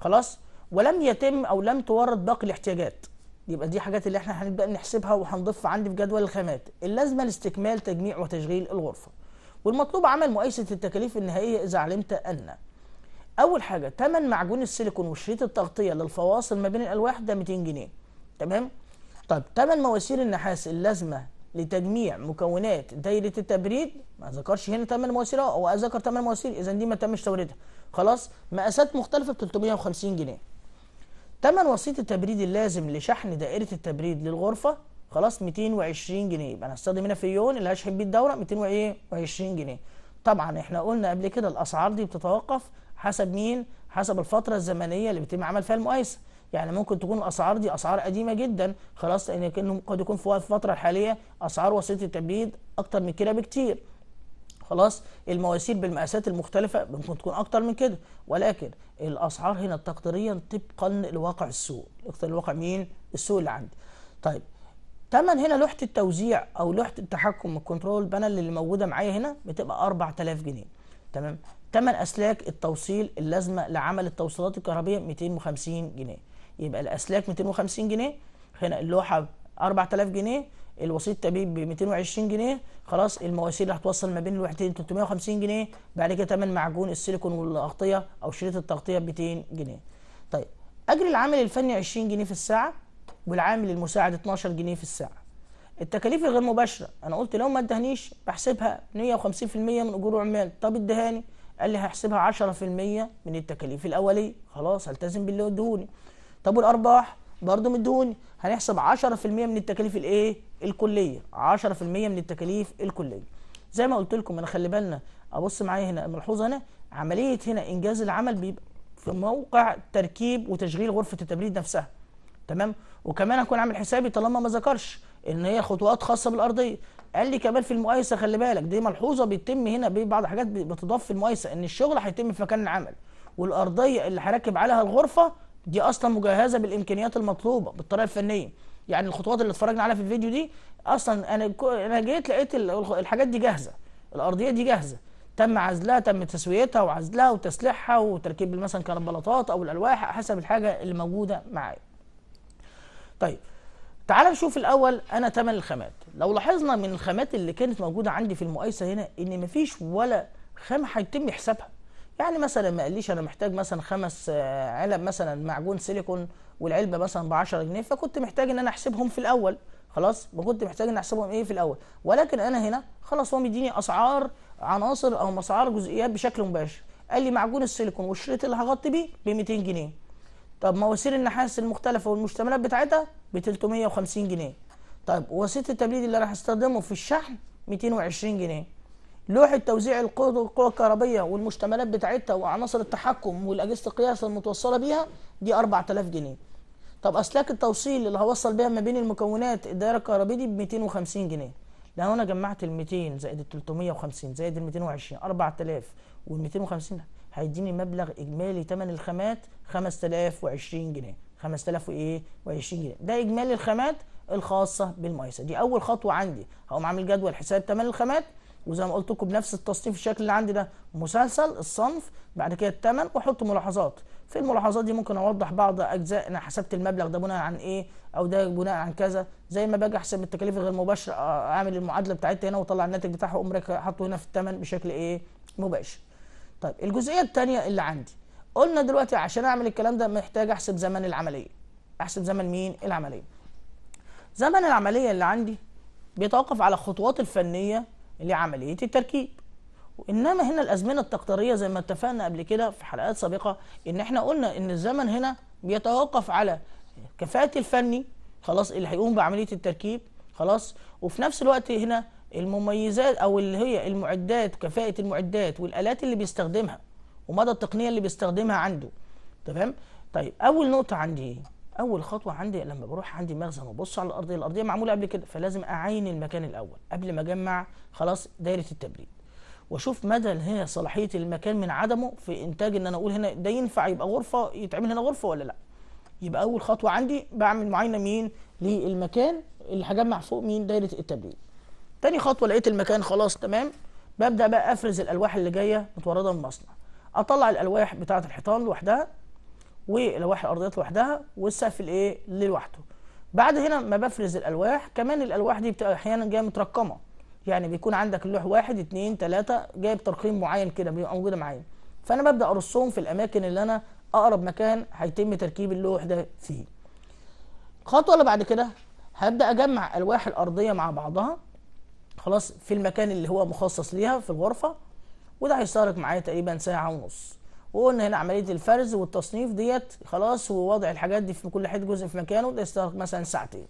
خلاص ولم يتم أو لم تورد باقي الاحتياجات يبقى دي حاجات اللي احنا هنبدأ نحسبها وهنضيفها عندي في جدول الخامات اللازمة لاستكمال تجميع وتشغيل الغرفة والمطلوب عمل مؤيسة التكاليف النهائية إذا علمت أن اول حاجه تمن معجون السيليكون وشريط التغطيه للفواصل ما بين الالواح ده 200 جنيه تمام طب تمن مواسير النحاس اللازمه لتجميع مكونات دايره التبريد ما ذكرش هنا تمن مواسير او ذكر تمن مواسير اذا دي ما تمش توريدها خلاص مقاسات مختلفه ب 350 جنيه تمن وسيط التبريد اللازم لشحن دائره التبريد للغرفه خلاص 220 جنيه يبقى انا هستخدم هنا في اللي هشحن بيه الدوره 220 جنيه طبعا احنا قلنا قبل كده الاسعار دي بتتوقف حسب مين حسب الفتره الزمنيه اللي بيتم عمل فيها المقايسه يعني ممكن تكون الاسعار دي اسعار قديمه جدا خلاص لان قد يكون في الفتره الحاليه اسعار وسيله التبريد اكتر من كده بكتير خلاص المواسير بالمقاسات المختلفه ممكن تكون اكتر من كده ولكن الاسعار هنا تقديريا طبقا لواقع السوق الواقع مين السوق اللي عندي طيب تمن هنا لوحه التوزيع او لوحه التحكم الكنترول بانل اللي موجوده معايا هنا بتبقى 4000 جنيه تمام ثمن اسلاك التوصيل اللازمه لعمل التوصيلات الكهربيه 250 جنيه يبقى الاسلاك 250 جنيه هنا اللوحه 4000 جنيه الوسيط التبييب ب 220 جنيه خلاص المواسير اللي هتوصل ما بين الوحدتين 350 جنيه بعد كده ثمن معجون السيليكون والاغطيه او شريط التغطيه ب 200 جنيه طيب اجر العامل الفني 20 جنيه في الساعه والعامل المساعد 12 جنيه في الساعه التكاليف الغير مباشره انا قلت لو ما ادهنيش بحسبها 150% من اجور عمال طب ادهاني قال لي هحسبها 10% من التكاليف الاوليه خلاص هلتزم باللي ادهوني طب والارباح برضه مدهوني هنحسب 10% من التكاليف الايه الكليه 10% من التكاليف الكليه زي ما قلت لكم انا خلي بالنا ابص معايا هنا ملحوظه هنا عمليه هنا انجاز العمل بيبقى في موقع تركيب وتشغيل غرفه التبريد نفسها تمام وكمان هكون عامل حسابي طالما ما ذكرش ان هي خطوات خاصه بالارضيه قال لي كمان في المقايسه خلي بالك دي ملحوظه بيتم هنا بعض الحاجات بتضاف في المقايسه ان الشغل هيتم في مكان العمل والارضيه اللي هركب عليها الغرفه دي اصلا مجهزه بالامكانيات المطلوبه بالطريقه الفنيه يعني الخطوات اللي اتفرجنا عليها في الفيديو دي اصلا انا انا جيت لقيت الحاجات دي جاهزه الارضيه دي جاهزه تم عزلها تم تسويتها وعزلها وتسليحها وتركيب مثلا كان البلاطات او الالواح حسب الحاجه اللي موجوده معايا طيب تعال نشوف الاول انا تمن الخامات لو لاحظنا من الخامات اللي كانت موجوده عندي في المقايسه هنا ان مفيش ولا خام هيتم حسابها يعني مثلا ما قاليش انا محتاج مثلا خمس آه، علب مثلا معجون سيليكون والعلبه مثلا ب 10 جنيه فكنت محتاج ان انا احسبهم في الاول خلاص ما كنت محتاج ان احسبهم ايه في الاول ولكن انا هنا خلاص هو مديني اسعار عناصر او اسعار جزئيات بشكل مباشر قال لي معجون السيليكون والشريط اللي هغطي بيه ب 200 جنيه طب مواسير النحاس المختلفه والمشتملات بتاعتها ب 350 جنيه طيب وسيط التبليد اللي راح استخدمه في الشحن 220 جنيه لوحة توزيع القوى القوى الكهربية والمشتملات بتاعتها وعناصر التحكم والأجهزة القياس المتوصلة بيها دي 4000 جنيه. طب أسلاك التوصيل اللي هوصل بيها ما بين المكونات الدائرة الكهربية دي ب 250 جنيه. لو أنا جمعت ال 200 زائد ال 350 زائد ال 220 4000 وال 250 هيديني مبلغ اجمالي ثمن الخامات 5020 جنيه 5000 وايه و20 جنيه ده اجمالي الخامات الخاصه بالمايسا دي اول خطوه عندي هقوم عامل جدول حساب ثمن الخامات وزي ما قلت لكم بنفس التصنيف الشكل اللي عندي ده مسلسل الصنف بعد كده الثمن واحط ملاحظات في الملاحظات دي ممكن اوضح بعض اجزاء انا حسبت المبلغ ده بناء عن ايه او ده بناء عن كذا زي ما باجي احسب التكاليف غير مباشره اعمل المعادله بتاعتها هنا واطلع الناتج بتاعها اقوم حاطه هنا في الثمن بشكل ايه مباشر طيب الجزئيه الثانيه اللي عندي قلنا دلوقتي عشان اعمل الكلام ده محتاج احسب زمن العمليه احسب زمن مين العمليه زمن العمليه اللي عندي بيتوقف على الخطوات الفنيه لعمليه التركيب انما هنا الازمنه التقديريه زي ما اتفقنا قبل كده في حلقات سابقه ان احنا قلنا ان الزمن هنا بيتوقف على كفاءه الفني خلاص اللي هيقوم بعمليه التركيب خلاص وفي نفس الوقت هنا المميزات او اللي هي المعدات كفاءه المعدات والالات اللي بيستخدمها ومدى التقنيه اللي بيستخدمها عنده تمام طيب اول نقطه عندي ايه اول خطوه عندي لما بروح عندي مخزن وبص على الارضيه الارضيه معموله قبل كده فلازم اعين المكان الاول قبل ما اجمع خلاص دايره التبريد واشوف مدى هي صلاحيه المكان من عدمه في انتاج ان انا اقول هنا ده ينفع يبقى غرفه يتعمل هنا غرفه ولا لا يبقى اول خطوه عندي بعمل معاينه مين للمكان اللي هجمع فوق مين دايره التبريد تاني خطوه لقيت المكان خلاص تمام ببدا بقى افرز الالواح اللي جايه متورده من المصنع اطلع الالواح بتاعه الحيطان لوحدها والالواح الارضيات لوحدها والسقف الايه لوحده بعد هنا ما بفرز الالواح كمان الالواح دي بتبقى احيانا جايه مترقمه يعني بيكون عندك اللوح واحد اتنين تلاته جايب ترقيم معين كده بيبقى موجوده معايا فانا ببدا ارصهم في الاماكن اللي انا اقرب مكان هيتم تركيب اللوح ده فيه الخطوه اللي بعد كده هبدا اجمع الواح الارضيه مع بعضها خلاص في المكان اللي هو مخصص ليها في الغرفه وده هيستغرق معايا تقريبا ساعه ونص وقلنا هنا عمليه الفرز والتصنيف ديت خلاص ووضع الحاجات دي في كل حته جزء في مكانه ده يستغرق مثلا ساعتين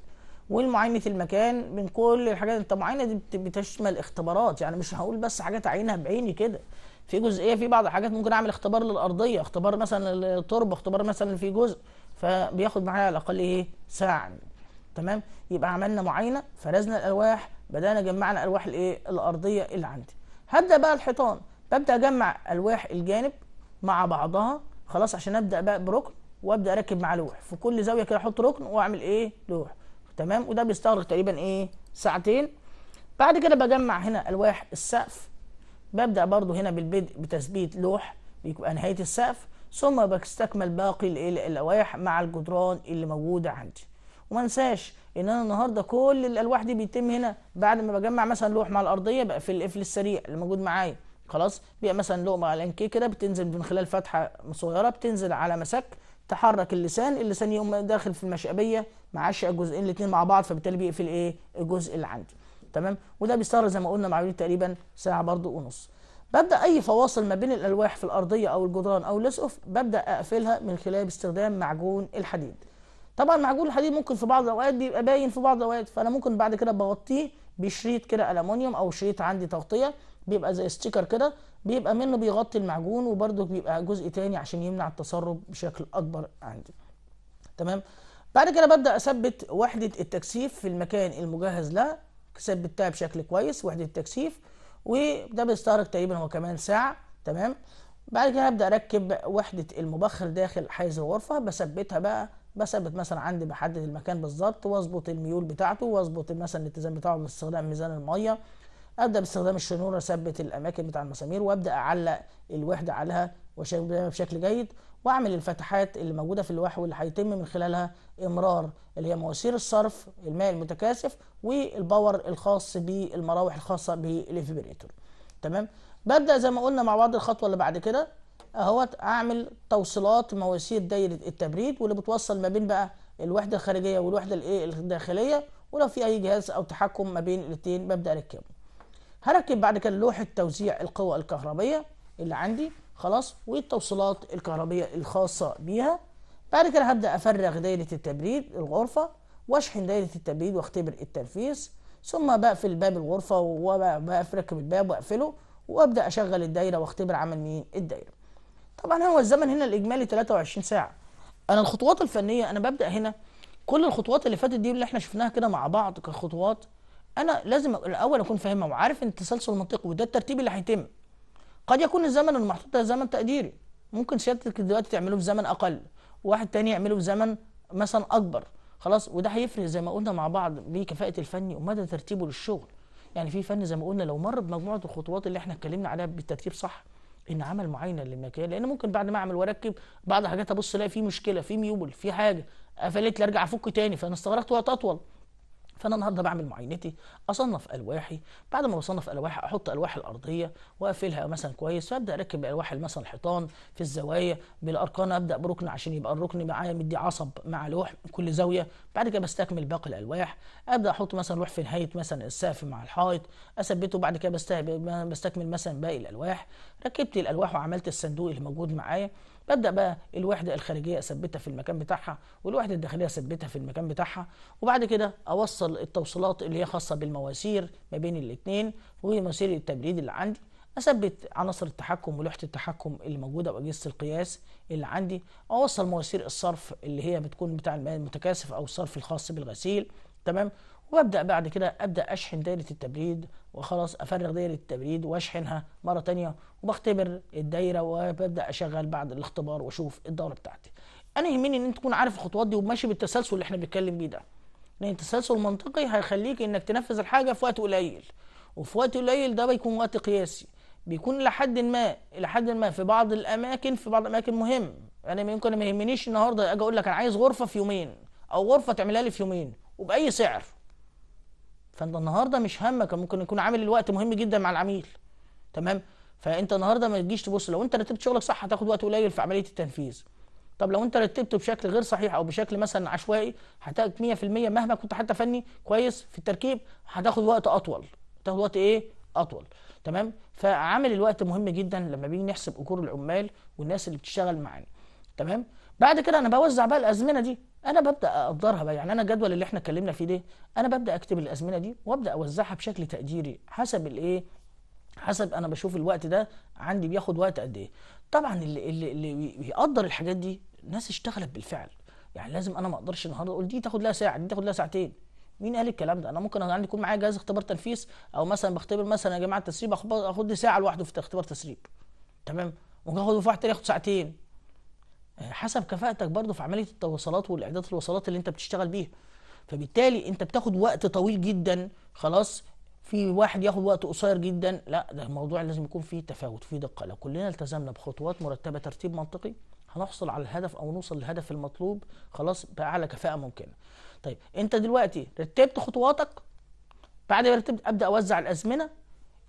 والمعاينه المكان من كل الحاجات انت معاينة دي بتشمل اختبارات يعني مش هقول بس حاجات عينها بعيني كده في جزئيه في بعض الحاجات ممكن اعمل اختبار للارضيه اختبار مثلا للتربة اختبار مثلا في جزء فبياخد معايا على الاقل ايه ساعه تمام يبقى عملنا معاينه فرزنا الالواح بدانا جمعنا الواح الايه الارضيه اللي عندي هبدا بقى الحيطان ببدا اجمع الواح الجانب مع بعضها خلاص عشان ابدا بقى بركن وابدا اركب مع لوح في كل زاويه كده احط ركن واعمل ايه لوح تمام وده بيستغرق تقريبا ايه ساعتين بعد كده بجمع هنا الواح السقف ببدا برضو هنا بالبدء بتثبيت لوح بيبقى نهايه السقف ثم بستكمل باقي الايه اللوائح مع الجدران اللي موجوده عندي وما انساش ان انا النهارده كل الالواح دي بيتم هنا بعد ما بجمع مثلا لوح مع الارضيه بقى في القفل السريع اللي موجود معايا خلاص بيبقى مثلا لقمه على الانكي كده بتنزل من خلال فتحه صغيره بتنزل على مسك تحرك اللسان اللسان يقوم داخل في المشقبيه معشق الجزئين الاثنين مع بعض فبالتالي بيقفل ايه الجزء اللي عندي تمام وده بيستغرق زي ما قلنا مع تقريبا ساعه برضو ونص ببدا اي فواصل ما بين الالواح في الارضيه او الجدران او الاسقف ببدا اقفلها من خلال استخدام معجون الحديد طبعا معجون الحديد ممكن في بعض الاوقات بيبقى باين في بعض الاوقات فانا ممكن بعد كده بغطيه بشريط كده المونيوم او شريط عندي تغطيه بيبقى زي ستيكر كده بيبقى منه بيغطي المعجون وبرده بيبقى جزء تاني عشان يمنع التسرب بشكل اكبر عندي تمام بعد كده ببدا اثبت وحده التكثيف في المكان المجهز لها ثبتها بشكل كويس وحده التكثيف وده بيستغرق تقريبا هو كمان ساعه تمام بعد كده ابدا اركب وحده المبخر داخل حيز الغرفه بثبتها بقى بثبت مثلا عندي بحدد المكان بالظبط واظبط الميول بتاعته واظبط مثلا الاتزان بتاعه باستخدام ميزان الميه ابدا باستخدام الشنور اثبت الاماكن بتاع المسامير وابدا اعلق الوحده عليها بشكل جيد واعمل الفتحات اللي موجوده في الوحو واللي هيتم من خلالها امرار اللي هي مواسير الصرف الماء المتكاثف والباور الخاص بالمراوح الخاصه بالفيبريتور تمام ببدا زي ما قلنا مع بعض الخطوه اللي بعد كده اهوت اعمل توصيلات مواسير دايره التبريد واللي بتوصل ما بين بقى الوحده الخارجيه والوحده الايه الداخليه ولو في اي جهاز او تحكم ما بين الاثنين ببدا اركبه هركب بعد كده لوحه توزيع القوى الكهربيه اللي عندي خلاص والتوصيلات الكهربيه الخاصه بيها بعد كده هبدا افرغ دايره التبريد الغرفه واشحن دايره التبريد واختبر التنفيذ ثم بقفل باب الغرفه وبقفل الباب واقفله وابدا اشغل الدايره واختبر عمل مين الدايره طبعا هو الزمن هنا الاجمالي 23 ساعه انا الخطوات الفنيه انا ببدا هنا كل الخطوات اللي فاتت دي اللي احنا شفناها كده مع بعض كخطوات انا لازم الاول اكون فاهمها وعارف ان التسلسل منطقي وده الترتيب اللي هيتم قد يكون الزمن المحطوط ده زمن تقديري ممكن سيادتك دلوقتي تعمله في زمن اقل واحد تاني يعمله في زمن مثلا اكبر خلاص وده هيفرق زي ما قلنا مع بعض بكفاءه الفني ومدى ترتيبه للشغل يعني في فن زي ما قلنا لو مر بمجموعه الخطوات اللي احنا اتكلمنا عليها بالترتيب صح ان عمل معاينه للمكان لان ممكن بعد ما اعمل واركب بعض الحاجات ابص الاقي في مشكله في ميول في حاجه قفلت لي ارجع افك تاني فانا استغرقت وقت اطول فانا النهارده بعمل معاينتي اصنف الواحي بعد ما بصنف الواحي احط الواح الارضيه واقفلها مثلا كويس فابدا اركب الواح مثلا الحيطان في الزوايا بالاركان ابدا بركن عشان يبقى الركن معايا مدي عصب مع لوح كل زاويه بعد كده بستكمل باقي الالواح ابدا احط مثلا لوح في نهايه مثلا السقف مع الحائط اثبته بعد كده بستكمل مثلا باقي الالواح ركبت الالواح وعملت الصندوق اللي موجود معايا ابدا بقى الوحده الخارجيه اثبتها في المكان بتاعها والوحده الداخليه اثبتها في المكان بتاعها وبعد كده اوصل التوصيلات اللي هي خاصه بالمواسير ما بين الاثنين ومواسير التبريد اللي عندي اثبت عناصر التحكم ولوحه التحكم اللي موجوده واجهزه القياس اللي عندي اوصل مواسير الصرف اللي هي بتكون بتاع الماء المتكاثف او الصرف الخاص بالغسيل تمام وابدا بعد كده ابدا اشحن دايره التبريد وخلاص افرغ دايره التبريد واشحنها مره تانية وبختبر الدايره وببدا اشغل بعد الاختبار واشوف الدوره بتاعتي انا يهمني ان انت تكون عارف الخطوات دي وماشي بالتسلسل اللي احنا بنتكلم بيه ده لان التسلسل المنطقي هيخليك انك تنفذ الحاجه في وقت قليل وفي وقت قليل ده بيكون وقت قياسي بيكون الى حد ما الى حد ما في بعض الاماكن في بعض الاماكن مهم يعني انا ممكن ما يهمنيش النهارده اجي اقول لك انا عايز غرفه في يومين او غرفه تعملها لي في يومين وباي سعر فانت النهارده مش همك ممكن يكون عامل الوقت مهم جدا مع العميل تمام فانت النهارده ما تجيش تبص لو انت رتبت شغلك صح هتاخد وقت قليل في عمليه التنفيذ طب لو انت رتبته بشكل غير صحيح او بشكل مثلا عشوائي هتاخد 100% مهما كنت حتى فني كويس في التركيب هتاخد وقت اطول تاخد وقت ايه اطول تمام فعامل الوقت مهم جدا لما بيجي نحسب اجور العمال والناس اللي بتشتغل معانا تمام بعد كده انا بوزع بقى الازمنه دي انا ببدا اقدرها بقى يعني انا الجدول اللي احنا اتكلمنا فيه ده انا ببدا اكتب الازمنه دي وابدا اوزعها بشكل تقديري حسب الايه حسب انا بشوف الوقت ده عندي بياخد وقت قد ايه طبعا اللي, اللي, اللي بيقدر الحاجات دي ناس اشتغلت بالفعل يعني لازم انا ما اقدرش النهارده اقول دي تاخد لها ساعه دي تاخد لها ساعتين مين قال الكلام ده انا ممكن عندي يكون معايا جهاز اختبار تنفيذ او مثلا بختبر مثلا يا جماعه التسريب اخد لي ساعه لوحده في اختبار تسريب تمام ممكن اخد في واحد تاني ياخد ساعتين حسب كفاءتك برضه في عمليه التواصلات والاعداد الوصلات اللي انت بتشتغل بيها فبالتالي انت بتاخد وقت طويل جدا خلاص في واحد ياخد وقت قصير جدا لا ده الموضوع لازم يكون فيه تفاوت فيه دقه لو كلنا التزمنا بخطوات مرتبه ترتيب منطقي هنحصل على الهدف او نوصل للهدف المطلوب خلاص باعلى كفاءه ممكنه طيب انت دلوقتي رتبت خطواتك بعد ما رتبت ابدا اوزع الازمنه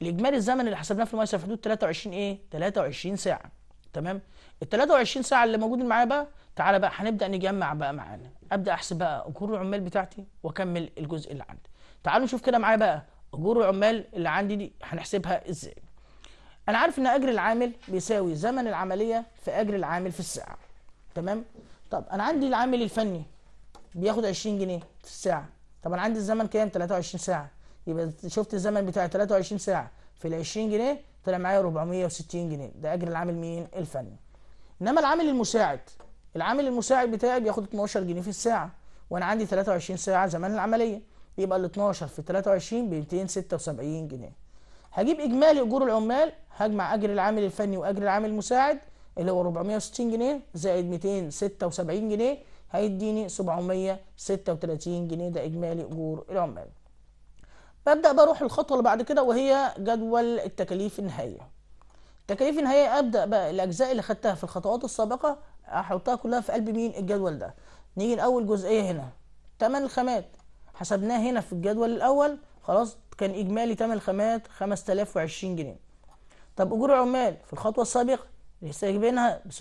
الاجمالي الزمن اللي حسبناه في المؤسسه في حدود 23 ايه 23 ساعه تمام ال 23 ساعه اللي موجودين معايا بقى تعالى بقى هنبدا نجمع بقى معانا ابدا احسب بقى اجور العمال بتاعتي واكمل الجزء اللي عندي تعالوا نشوف كده معايا بقى اجور العمال اللي عندي دي هنحسبها ازاي انا عارف ان اجر العامل بيساوي زمن العمليه في اجر العامل في الساعه تمام طب انا عندي العامل الفني بياخد 20 جنيه في الساعه طب انا عندي الزمن كام 23 ساعه يبقى شفت الزمن بتاع 23 ساعه في ال 20 جنيه طلع معايا 460 جنيه ده اجر العامل مين الفني انما العامل المساعد العامل المساعد بتاعي بياخد 12 جنيه في الساعه وانا عندي 23 ساعه زمان العمليه يبقى ال 12 في 23 ب 276 جنيه هجيب اجمالي اجور العمال هجمع اجر العامل الفني واجر العامل المساعد اللي هو 460 جنيه زائد 276 جنيه هيديني 736 جنيه ده اجمالي اجور العمال ببدأ بروح الخطوة اللي بعد كده وهي جدول التكاليف النهائية التكاليف النهائية أبدأ بقى الأجزاء اللي خدتها في الخطوات السابقة أحطها كلها في قلب مين الجدول ده نيجي لأول جزئية هنا تمن الخامات حسبناه هنا في الجدول الأول خلاص كان إجمالي تمن الخامات 5020 جنيه طب أجور عمال في الخطوة السابقة سايبينها جايبينها ب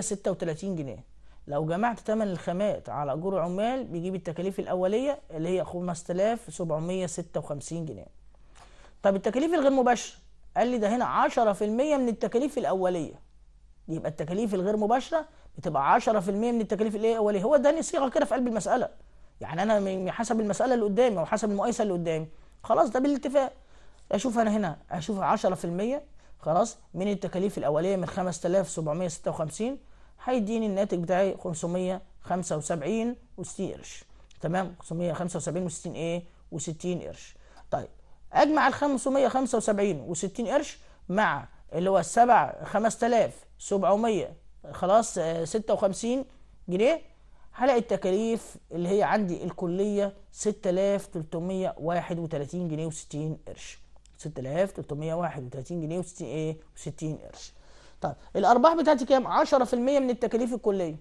736 جنيه لو جمعت ثمن الخامات على اجور عمال بيجيب التكاليف الاوليه اللي هي 5756 جنيه طب التكاليف الغير مباشره قال لي ده هنا 10% من التكاليف الاوليه يبقى التكاليف الغير مباشره بتبقى 10% من التكاليف الايه الاوليه هو اداني صيغه كده في قلب المساله يعني انا حسب المساله اللي قدامي او حسب المقايسه اللي قدامي خلاص ده بالاتفاق اشوف انا هنا اشوف 10% خلاص من التكاليف الاوليه من 5756 هيديني الناتج بتاعي 575 و60 قرش تمام 575 و60 ايه و60 قرش طيب اجمع ال 575 و60 قرش مع اللي هو السبع 5700 خلاص 56 آه، جنيه هلاقي التكاليف اللي هي عندي الكليه 6331 جنيه و60 قرش 6331 جنيه و60 ايه و60 قرش طيب الارباح بتاعتي كام 10% من التكاليف الكليه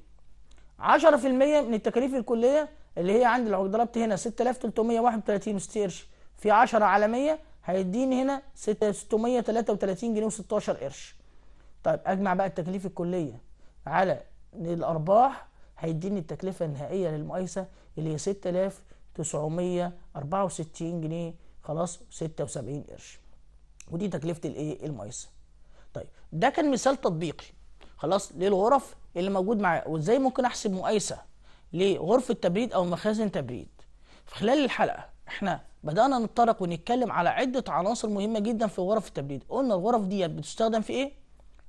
10% من التكاليف الكليه اللي هي عندي لو ضربت هنا 6331 قرش في 10 عالميه هيديني هنا 633 جنيه و16 قرش طيب اجمع بقى التكاليف الكليه على الارباح هيديني التكلفه النهائيه للمؤسسه اللي هي 6964 جنيه خلاص 76 قرش ودي تكلفه الايه المؤسسه طيب ده كان مثال تطبيقي خلاص للغرف اللي موجود معايا وازاي ممكن احسب مقايسه لغرفه تبريد او مخازن تبريد في خلال الحلقه احنا بدانا نتطرق ونتكلم على عده عناصر مهمه جدا في غرف التبريد قلنا الغرف دي بتستخدم في ايه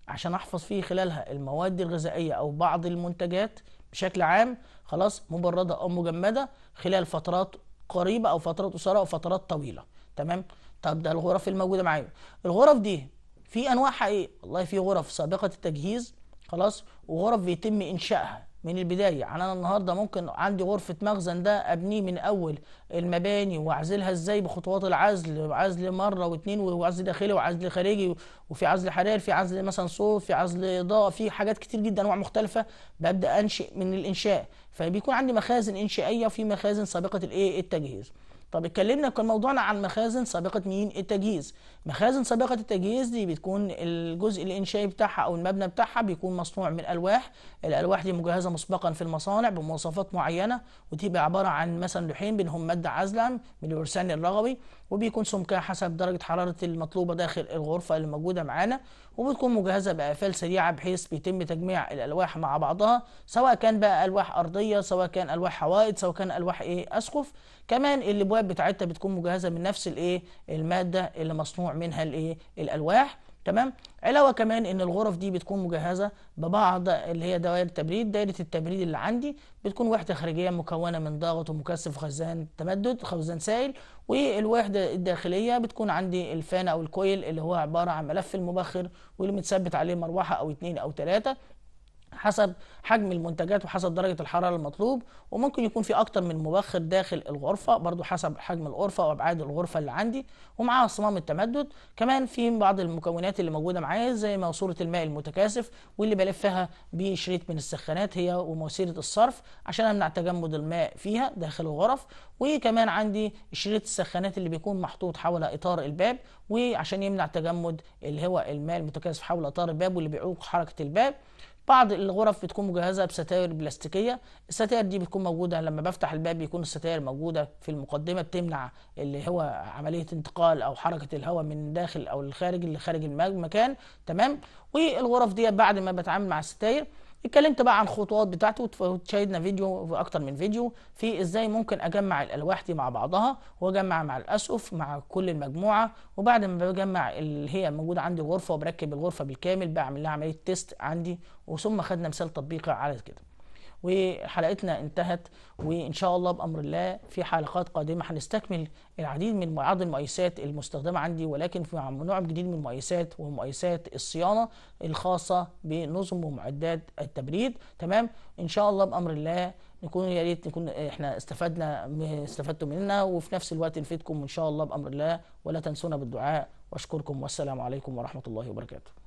عشان احفظ فيه خلالها المواد الغذائيه او بعض المنتجات بشكل عام خلاص مبرده او مجمده خلال فترات قريبه او فترات قصيره او فترات طويله تمام طب ده الغرف الموجوده معايا الغرف دي في انواع حقيقيه والله في غرف سابقه التجهيز خلاص وغرف بيتم انشائها من البدايه يعني انا النهارده ممكن عندي غرفه مخزن ده ابنيه من اول المباني واعزلها ازاي بخطوات العزل عزل مره واثنين وعزل داخلي وعزل خارجي وفي عزل حراري في عزل مثلا صوت في عزل اضاءه في حاجات كتير جدا انواع مختلفه ببدا انشئ من الانشاء فبيكون عندي مخازن انشائيه وفي مخازن سابقه الايه التجهيز طب اتكلمنا كان موضوعنا عن مخازن سابقه مين التجهيز مخازن سابقه التجهيز دي بتكون الجزء الانشائي بتاعها او المبنى بتاعها بيكون مصنوع من الواح الالواح دي مجهزه مسبقا في المصانع بمواصفات معينه وتبقى عباره عن مثلا لوحين بينهم ماده عازله من الورسان الرغوي وبيكون سمكها حسب درجه حراره المطلوبه داخل الغرفه اللي موجوده معانا وبتكون مجهزه بقفال سريعه بحيث بيتم تجميع الالواح مع بعضها سواء كان بقى الواح ارضيه سواء كان الواح حوائط سواء كان الواح ايه اسقف كمان الابواب بتاعتها بتكون مجهزه من نفس الايه الماده اللي مصنوع منها الايه الالواح تمام علاوه كمان ان الغرف دي بتكون مجهزه ببعض اللي هي دوائر التبريد دايره التبريد اللي عندي بتكون وحده خارجيه مكونه من ضغط ومكثف خزان تمدد خزان سائل والوحده الداخليه بتكون عندي الفان او الكويل اللي هو عباره عن ملف المبخر واللي متثبت عليه مروحه او اتنين او ثلاثه حسب حجم المنتجات وحسب درجة الحرارة المطلوب وممكن يكون في أكتر من مبخر داخل الغرفة برضو حسب حجم الغرفة وأبعاد الغرفة اللي عندي ومعاها صمام التمدد كمان في بعض المكونات اللي موجودة معايا زي ماسورة الماء المتكاثف واللي بلفها بشريط من السخانات هي ومواسير الصرف عشان أمنع تجمد الماء فيها داخل الغرف وكمان عندي شريط السخانات اللي بيكون محطوط حول إطار الباب وعشان يمنع تجمد اللي هو الماء المتكاثف حول إطار الباب واللي بيعوق حركة الباب بعض الغرف بتكون مجهزه بستاير بلاستيكيه الستاير دي بتكون موجوده لما بفتح الباب بيكون الستاير موجوده في المقدمه بتمنع اللي هو عمليه انتقال او حركه الهواء من داخل او اللي لخارج المكان تمام والغرف دي بعد ما بتعامل مع الستاير اتكلمت بقى عن الخطوات بتاعته وتشاهدنا فيديو اكتر من فيديو في ازاي ممكن اجمع الالواح دي مع بعضها واجمع مع الاسقف مع كل المجموعه وبعد ما بجمع اللي هي موجوده عندي غرفه وبركب الغرفه بالكامل بعمل لها عمليه تيست عندي وثم خدنا مثال تطبيقي على كده وحلقتنا انتهت وان شاء الله بامر الله في حلقات قادمه هنستكمل العديد من بعض المقايسات المستخدمه عندي ولكن في نوع جديد من المقايسات ومقايسات الصيانه الخاصه بنظم ومعدات التبريد تمام ان شاء الله بامر الله نكون يا ريت نكون احنا استفدنا استفدتوا مننا وفي نفس الوقت نفيدكم ان شاء الله بامر الله ولا تنسونا بالدعاء واشكركم والسلام عليكم ورحمه الله وبركاته